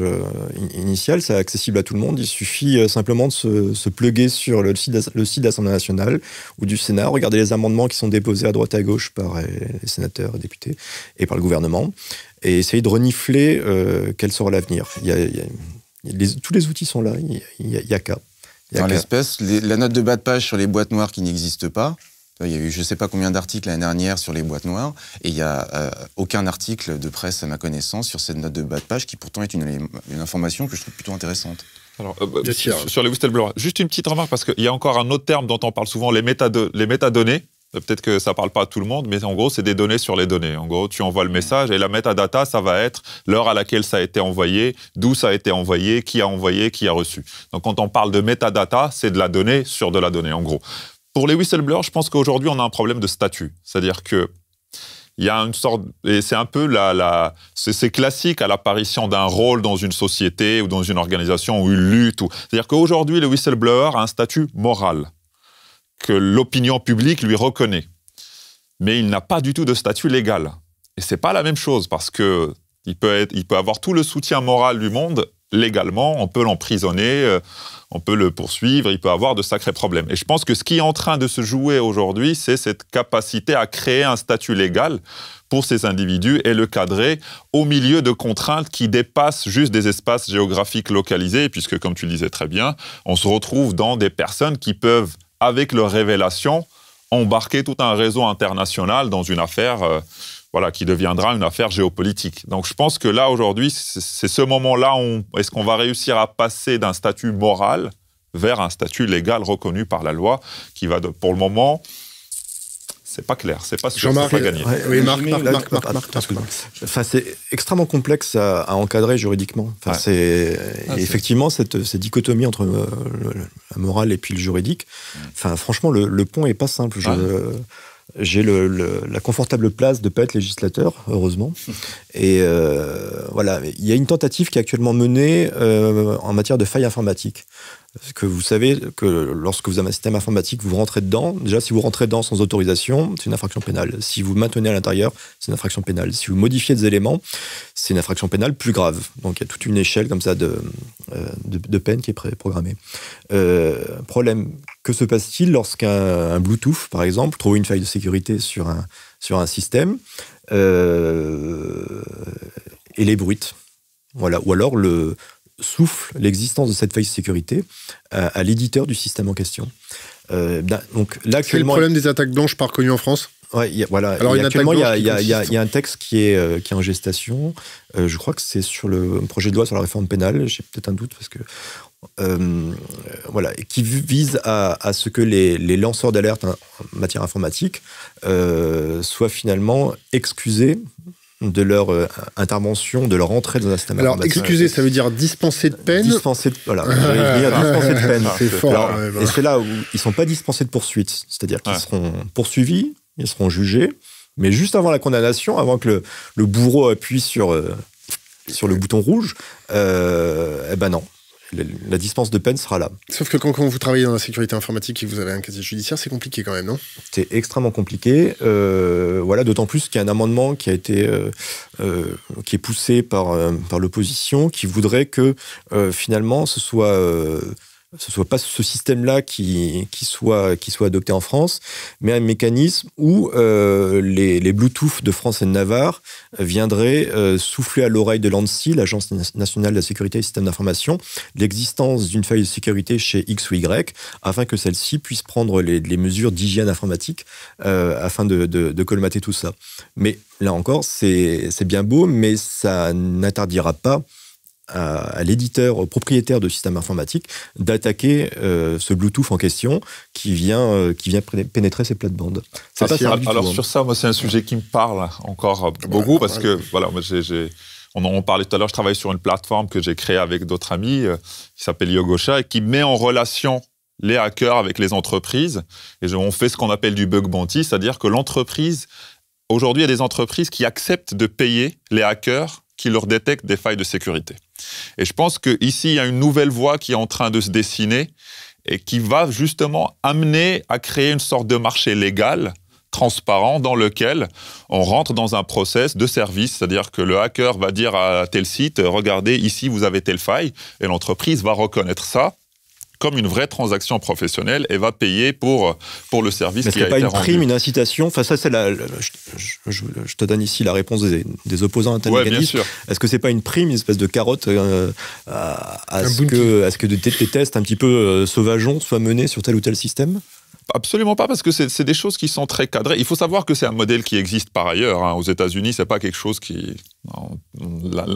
initial, c'est accessible à tout le monde. Il suffit simplement de se, se pluguer sur le site, le de l'Assemblée nationale ou du Sénat, regarder les amendements qui sont déposés à droite et à gauche par les sénateurs et députés et par le gouvernement et essayer de renifler euh, quel sera l'avenir. tous les outils sont là, il n'y a, qu'à. Dans l'espèce, la note de bas de page sur les boîtes noires qui n'existent pas, il y a eu je ne sais pas combien d'articles l'année dernière sur les boîtes noires, et il n'y a euh, aucun article de presse, à ma connaissance, sur cette note de bas de page qui pourtant est une, information que je trouve plutôt intéressante. Alors, euh, sur, sur les whistleblowers, juste une petite remarque, parce qu'il y a encore un autre terme dont on parle souvent, les, métadonnées. Euh, peut-être que ça ne parle pas à tout le monde, mais en gros, c'est des données sur les données. En gros, tu envoies le message et la metadata, ça va être l'heure à laquelle ça a été envoyé, d'où ça a été envoyé, qui a envoyé, qui a reçu. Donc, quand on parle de metadata, c'est de la donnée sur de la donnée, en gros. Pour les whistleblowers, je pense qu'aujourd'hui, on a un problème de statut. C'est-à-dire que il y a une sorte et c'est un peu la, c'est classique à l'apparition d'un rôle dans une société ou dans une organisation ou une lutte c'est-à-dire qu'aujourd'hui le whistleblower a un statut moral que l'opinion publique lui reconnaît. Mais il n'a pas du tout de statut légal. Et c'est pas la même chose parce que il peut, être, il peut avoir tout le soutien moral du monde légalement, on peut l'emprisonner, euh, on peut le poursuivre, il peut avoir de sacrés problèmes. Et je pense que ce qui est en train de se jouer aujourd'hui, c'est cette capacité à créer un statut légal pour ces individus et le cadrer au milieu de contraintes qui dépassent juste des espaces géographiques localisés, puisque comme tu le disais très bien, on se retrouve dans des personnes qui peuvent avec leur révélation, embarquer tout un réseau international dans une affaire euh, voilà, qui deviendra une affaire géopolitique. Donc je pense que là, aujourd'hui, c'est ce moment-là où est-ce qu'on va réussir à passer d'un statut moral vers un statut légal reconnu par la loi qui va, pour le moment, c'est pas clair, c'est pas sûr, jean gagner. Oui, Marc, Marc, c'est extrêmement complexe à, encadrer juridiquement. Ah, c'est effectivement cette, dichotomie entre euh, la morale et puis le juridique. Mm. Enfin, franchement, le, pont est pas simple. Je, J'ai la confortable place de ne pas être législateur, heureusement. Et euh, voilà, il y a une tentative qui est actuellement menée euh, en matière de failles informatiques. Parce que vous savez que lorsque vous avez un système informatique, vous rentrez dedans. Déjà, si vous rentrez dedans sans autorisation, c'est une infraction pénale. Si vous maintenez à l'intérieur, c'est une infraction pénale. Si vous modifiez des éléments, c'est une infraction pénale plus grave. Donc il y a toute une échelle comme ça de, euh, de, peine qui est programmée. Euh, problème, que se passe-t-il lorsqu'un Bluetooth, par exemple, trouve une faille de sécurité sur un, sur un système euh, et les bruits voilà. Ou alors le, souffle l'existence de cette faille de sécurité euh, à, l'éditeur du système en question. Euh, bah, donc C'est le problème des attaques blanches pas reconnues en France Ouais, voilà. Alors, il y, a un texte qui est, euh, qui est en gestation. je crois que c'est sur le projet de loi sur la réforme pénale. J'ai peut-être un doute parce que. voilà, qui vise à, ce que les, les lanceurs d'alerte en matière informatique soient finalement excusés de leur euh, intervention, de leur entrée dans un système Alors, excusez, ça veut dire dispenser de peine Dispenser de, voilà, ah, dispenser de peine. C'est fort. Bah. Et c'est là où ils ne sont pas dispensés de poursuite, c'est-à-dire qu'ils seront poursuivis, ils seront jugés, mais juste avant la condamnation, avant que le, bourreau appuie sur, euh, sur le bouton rouge, euh, eh ben non, la, dispense de peine sera là. Sauf que quand, vous travaillez dans la sécurité informatique et que vous avez un casier judiciaire, c'est compliqué quand même, non C'est extrêmement compliqué. Euh, voilà, d'autant plus qu'il y a un amendement qui a été euh, euh, qui est poussé par, par l'opposition, qui voudrait que finalement ce soit ce ne soit pas ce système-là qui, soit, adopté en France, mais un mécanisme où euh, les, Bluetooth de France et de Navarre viendraient euh, souffler à l'oreille de l'ANSI, l'Agence nationale de la sécurité et des systèmes d'information, l'existence d'une faille de sécurité chez X ou Y, afin que celle-ci puisse prendre les, mesures d'hygiène informatique euh, afin de, colmater tout ça. Mais là encore, c'est bien beau, mais ça n'interdira pas à, l'éditeur, propriétaire de système informatique, d'attaquer euh, ce Bluetooth en question qui vient, euh, qui vient pénétrer ses plates-bandes. Ah, alors, sur ça, moi, c'est un sujet qui me parle encore euh, bah, beaucoup parce que, voilà, moi, j'ai. On en parlait tout à l'heure, je travaille sur une plateforme que j'ai créée avec d'autres amis, qui s'appelle Yogosha, et qui met en relation les hackers avec les entreprises. Et on fait ce qu'on appelle du bug bounty, c'est-à-dire que l'entreprise, aujourd'hui, il y a des entreprises qui acceptent de payer les hackers qui leur détectent des failles de sécurité. Et je pense qu'ici, il y a une nouvelle voie qui est en train de se dessiner et qui va justement amener à créer une sorte de marché légal transparent dans lequel on rentre dans un process de service, c'est-à-dire que le hacker va dire à tel site, regardez, ici vous avez telle faille, et l'entreprise va reconnaître ça, comme une vraie transaction professionnelle et va payer pour, pour le service Mais qui a pas une prime, une incitation Enfin, ça, c'est la. je, te donne ici la réponse des, des opposants à bien sûr. Est-ce que c'est pas une prime, une espèce de carotte euh, à, ce que, à, ce que, des tests un petit peu euh, sauvageons soient menés sur tel ou tel système Absolument pas, parce que c'est des choses qui sont très cadrées. Il faut savoir que c'est un modèle qui existe par ailleurs. Hein. Aux États-Unis, c'est pas quelque chose qui.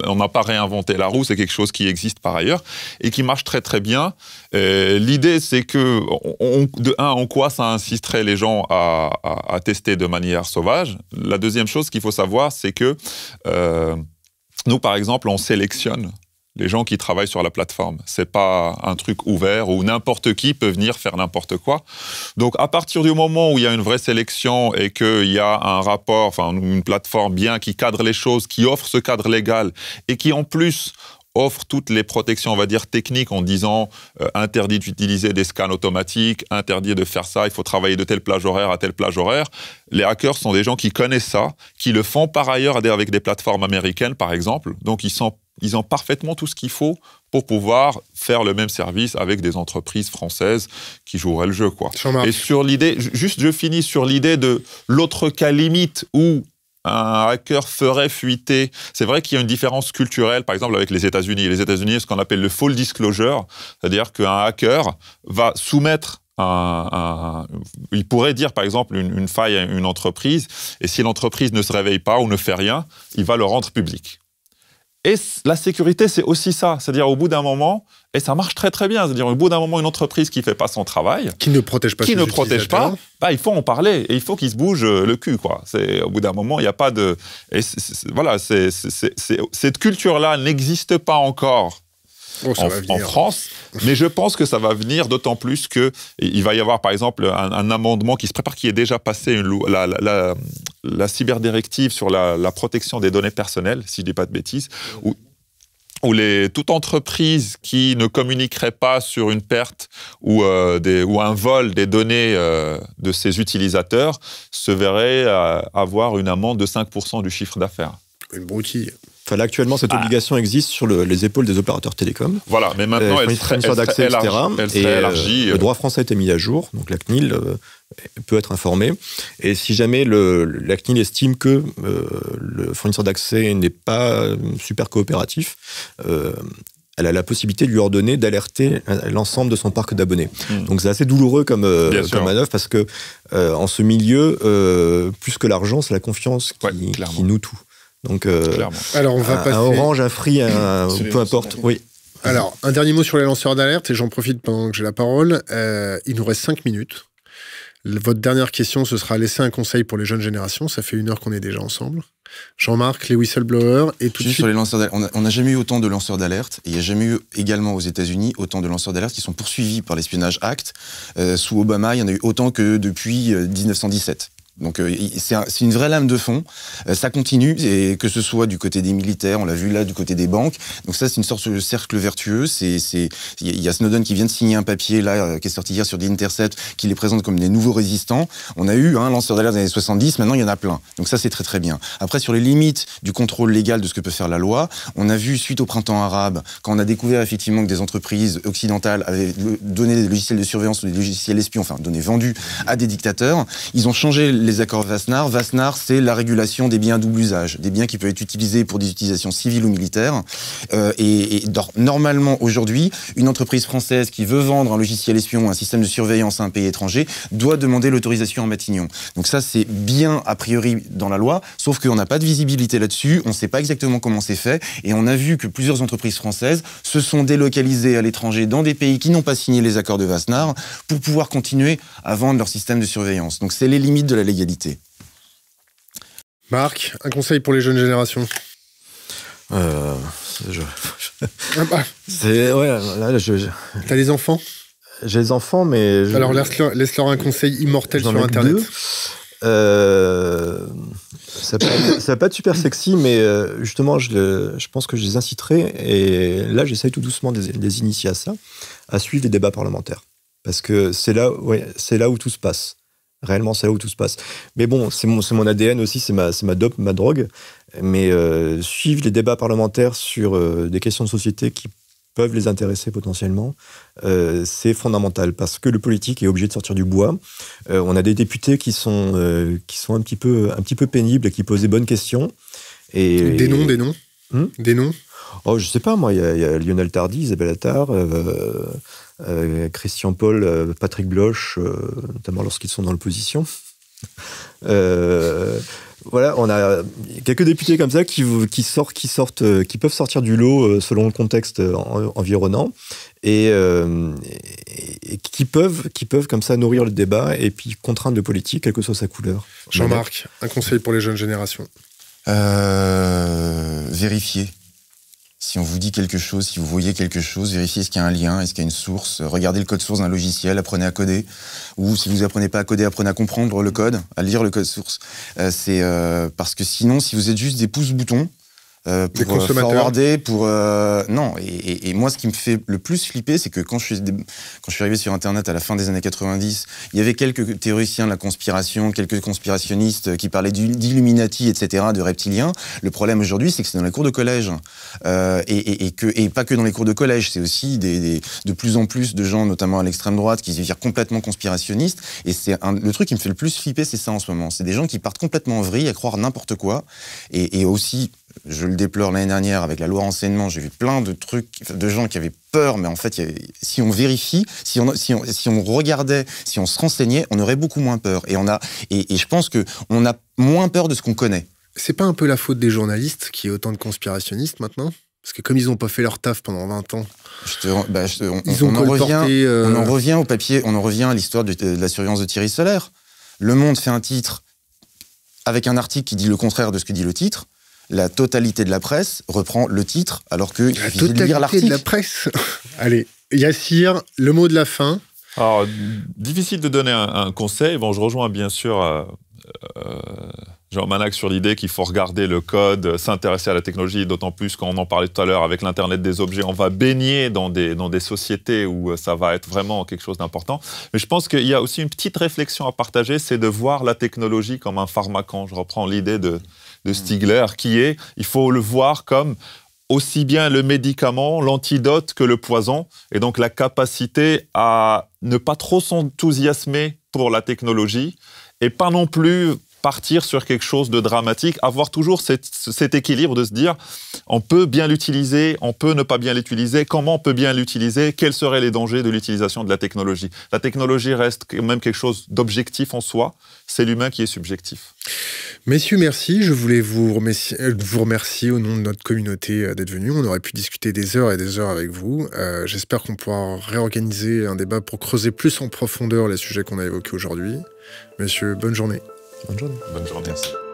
On n'a pas réinventé la roue, c'est quelque chose qui existe par ailleurs et qui marche très très bien. Euh, l'idée, c'est que, de un, en quoi ça insisterait les gens à, tester de manière sauvage. La deuxième chose qu'il faut savoir, c'est que euh, nous, par exemple, on sélectionne les gens qui travaillent sur la plateforme. C'est pas un truc ouvert où n'importe qui peut venir faire n'importe quoi. Donc, à partir du moment où il y a une vraie sélection et qu'il y a un rapport, enfin, une plateforme bien qui cadre les choses, qui offre ce cadre légal et qui, en plus, offre toutes les protections, on va dire, techniques en disant euh, interdit d'utiliser des scans automatiques, interdit de faire ça, il faut travailler de telle plage horaire à telle plage horaire. Les hackers sont des gens qui connaissent ça, qui le font par ailleurs avec des plateformes américaines, par exemple. Donc, ils sont ils ont parfaitement tout ce qu'il faut pour pouvoir faire le même service avec des entreprises françaises qui joueraient le jeu. Quoi. Et sur l'idée, juste je finis sur l'idée de l'autre cas limite où un hacker ferait fuiter. C'est vrai qu'il y a une différence culturelle, par exemple, avec les États-Unis. Les États-Unis, ce qu'on appelle le full disclosure, c'est-à-dire qu'un hacker va soumettre un, il pourrait dire par exemple une faille à une entreprise, et si l'entreprise ne se réveille pas ou ne fait rien, il va le rendre public. Et la sécurité, c'est aussi ça. C'est-à-dire, au bout d'un moment, et ça marche très très bien, c'est-à-dire, au bout d'un moment, une entreprise qui fait pas son travail. Qui ne protège pas Qui ne protège pas, bah, il faut en parler et il faut qu'il se bouge euh, le cul, quoi. C'est Au bout d'un moment, il n'y a pas de. Et voilà, cette culture-là n'existe pas encore Oh, en, France. Mais je pense que ça va venir, d'autant plus que il va y avoir, par exemple, un, amendement qui se prépare, qui est déjà passé, une la, la, la, cyberdirective sur la, protection des données personnelles, si je ne dis pas de bêtises, où où les, toute entreprise qui ne communiquerait pas sur une perte ou, euh, des, ou un vol des données euh, de ses utilisateurs se verrait euh, avoir une amende de 5% du chiffre d'affaires. Une broutille actuellement, cette ah. obligation existe sur les épaules des opérateurs télécoms. Voilà, mais euh, maintenant, elle, serait, élargie, euh. le droit français a été mis à jour, donc la CNIL euh, peut être informée. Et si jamais le, la CNIL estime que le fournisseur d'accès n'est pas super coopératif, elle a la possibilité de lui ordonner d'alerter l'ensemble de son parc d'abonnés. Hmm. Donc c'est assez douloureux comme, manœuvre parce que en ce milieu, plus que l'argent, c'est la confiance qui, nous tout. Donc, euh, Alors, on va passer... Orange, à Free, peu importe. Oui. Alors, un dernier mot sur les lanceurs d'alerte, et j'en profite pendant que j'ai la parole. Euh, il nous reste cinq minutes. Votre dernière question, ce sera laisser un conseil pour les jeunes générations. Ça fait une heure qu'on est déjà ensemble. Jean-Marc, les whistleblowers et tout de suite... sur les lanceurs On n'a jamais eu autant de lanceurs d'alerte. il n'y a jamais eu également aux États-Unis autant de lanceurs d'alerte qui sont poursuivis par l'espionnage Act. Euh, sous Obama, il y en a eu autant que depuis 1917. Donc euh, c'est une vraie lame de fond. Euh, ça continue, et que ce soit du côté des militaires, on l'a vu là, du côté des banques. Donc ça, c'est une sorte de cercle vertueux. Il y a Snowden qui vient de signer un papier là, euh, qui est sorti hier sur The Intercept, qui les présente comme des nouveaux résistants. On a eu un hein, lanceur d'alerte des années 70, maintenant il y en a plein. Donc ça, c'est très très bien. Après, sur les limites du contrôle légal de ce que peut faire la loi, on a vu suite au printemps arabe, quand on a découvert effectivement que des entreprises occidentales avaient donné des logiciels de surveillance ou des logiciels espions, enfin donné vendus à des dictateurs, ils ont changé les accords Vasnar. Vasnar, c'est la régulation des biens à double usage, des biens qui peuvent être utilisés pour des utilisations civiles ou militaires. Euh, et, normalement, aujourd'hui, une entreprise française qui veut vendre un logiciel espion, un système de surveillance à un pays étranger, doit demander l'autorisation en Matignon. Donc ça, c'est bien a priori dans la loi, sauf qu'on n'a pas de visibilité là-dessus, on ne sait pas exactement comment c'est fait, et on a vu que plusieurs entreprises françaises se sont délocalisées à l'étranger dans des pays qui n'ont pas signé les accords de Vasnar pour pouvoir continuer à vendre leur système de surveillance. Donc c'est les limites de la Marc, un conseil pour les jeunes générations euh, ah bah. T'as des enfants J'ai des enfants, mais alors laisse-leur un conseil immortel sur Internet. Euh, ça, va ça pas être super sexy, mais euh, justement, je, pense que je les inciterai. Et là, j'essaye tout doucement de les initier à ça, à suivre les débats parlementaires, parce que c'est là, ouais, c'est là où tout se passe réellement c'est là où tout se passe. Mais bon, c'est mon, mon ADN aussi, c'est ma, ma dope, ma drogue. Mais euh, suivre les débats parlementaires sur euh, des questions de société qui peuvent les intéresser potentiellement, euh, c'est fondamental parce que le politique est obligé de sortir du bois. on a des députés qui sont, qui sont un, petit peu, un petit peu pénibles et qui posent des bonnes questions. Et, des noms, des noms Je hmm Des noms Oh, je sais pas, moi, il y, y, a Lionel Tardy, Isabelle Attard. Euh, Christian Paul, euh, Patrick Bloch, euh, notamment lorsqu'ils sont dans l'opposition. voilà, on a quelques députés comme ça qui, sortent, qui, peuvent sortir du lot selon le contexte environnant et, qui, peuvent, qui peuvent comme ça nourrir le débat et puis contraindre le politique, quelle que soit sa couleur. Jean-Marc, un conseil pour les jeunes générations Vérifier. Si on vous dit quelque chose, si vous voyez quelque chose, vérifiez ce qu'il y a un lien, est-ce qu'il y a une source, euh, regardez le code source d'un logiciel, apprenez à coder, ou si vous apprenez pas à coder, apprenez à comprendre le code, à lire le code source. Euh, c'est euh, parce que sinon, si vous êtes juste des pouces boutons, euh, pour euh, forwarder, pour euh, non. Et, et, et, moi, ce qui me fait le plus flipper, c'est que quand je suis quand je suis arrivé sur Internet à la fin des années 90, il y avait quelques théoriciens de la conspiration, quelques conspirationnistes qui parlaient d'illuminati, etc., de reptiliens. Le problème aujourd'hui, c'est que c'est dans les cours de collège euh, et, et, que et pas que dans les cours de collège. C'est aussi des, de plus en plus de gens, notamment à l'extrême droite, qui se virent complètement conspirationnistes. Et c'est le truc qui me fait le plus flipper, c'est ça en ce moment. C'est des gens qui partent complètement en vrille à croire n'importe quoi et aussi je le déplore l'année dernière avec la loi renseignement, j'ai vu plein de trucs, de gens qui avaient peur, mais en fait, si on vérifie, si on, si, on, regardait, si on se renseignait, on aurait beaucoup moins peur. Et, on a, et, je pense qu'on a moins peur de ce qu'on connaît. C'est pas un peu la faute des journalistes qui est autant de conspirationnistes maintenant parce que comme ils n'ont pas fait leur taf pendant 20 ans, bah, on, en, revient, euh, on revient au papier, on en revient à l'histoire de, de, la surveillance de Thierry Solaire. Le Monde fait un titre avec un article qui dit le contraire de ce que dit le titre la totalité de la presse reprend le titre, alors que la totalité de la presse. Allez, Yassir, le mot de la fin. Alors, difficile de donner un, conseil. Bon, je rejoins bien sûr. Euh, euh, Jean Manac sur l'idée qu'il faut regarder le code, s'intéresser à la technologie, d'autant plus quand on en parlait tout à l'heure avec l'Internet des objets, on va baigner dans des, dans des sociétés où euh, ça va être vraiment quelque chose d'important. Mais je pense qu'il y a aussi une petite réflexion à partager, c'est de voir la technologie comme un pharmacan. Je reprends l'idée de, de hmm. Stigler, qui est, il faut le voir comme aussi bien le médicament, l'antidote que le poison, et donc la capacité à ne pas trop s'enthousiasmer pour la technologie, et pas non plus partir sur quelque chose de dramatique, avoir toujours cet équilibre de se dire on peut bien l'utiliser, on peut ne pas bien l'utiliser, comment on peut bien l'utiliser, quels seraient les dangers de l'utilisation de la technologie. La technologie reste même quelque chose d'objectif en soi, c'est l'humain qui est subjectif. Messieurs, merci. Je voulais vous remercier, euh, vous remercier au nom de notre communauté euh, d'être venu. On aurait pu discuter des heures et des heures avec vous. Euh, j'espère qu'on pourra réorganiser un débat pour creuser plus en profondeur les sujets qu'on a évoqués aujourd'hui. Messieurs, bonne journée. Bonne journée. Bonne journée. Merci.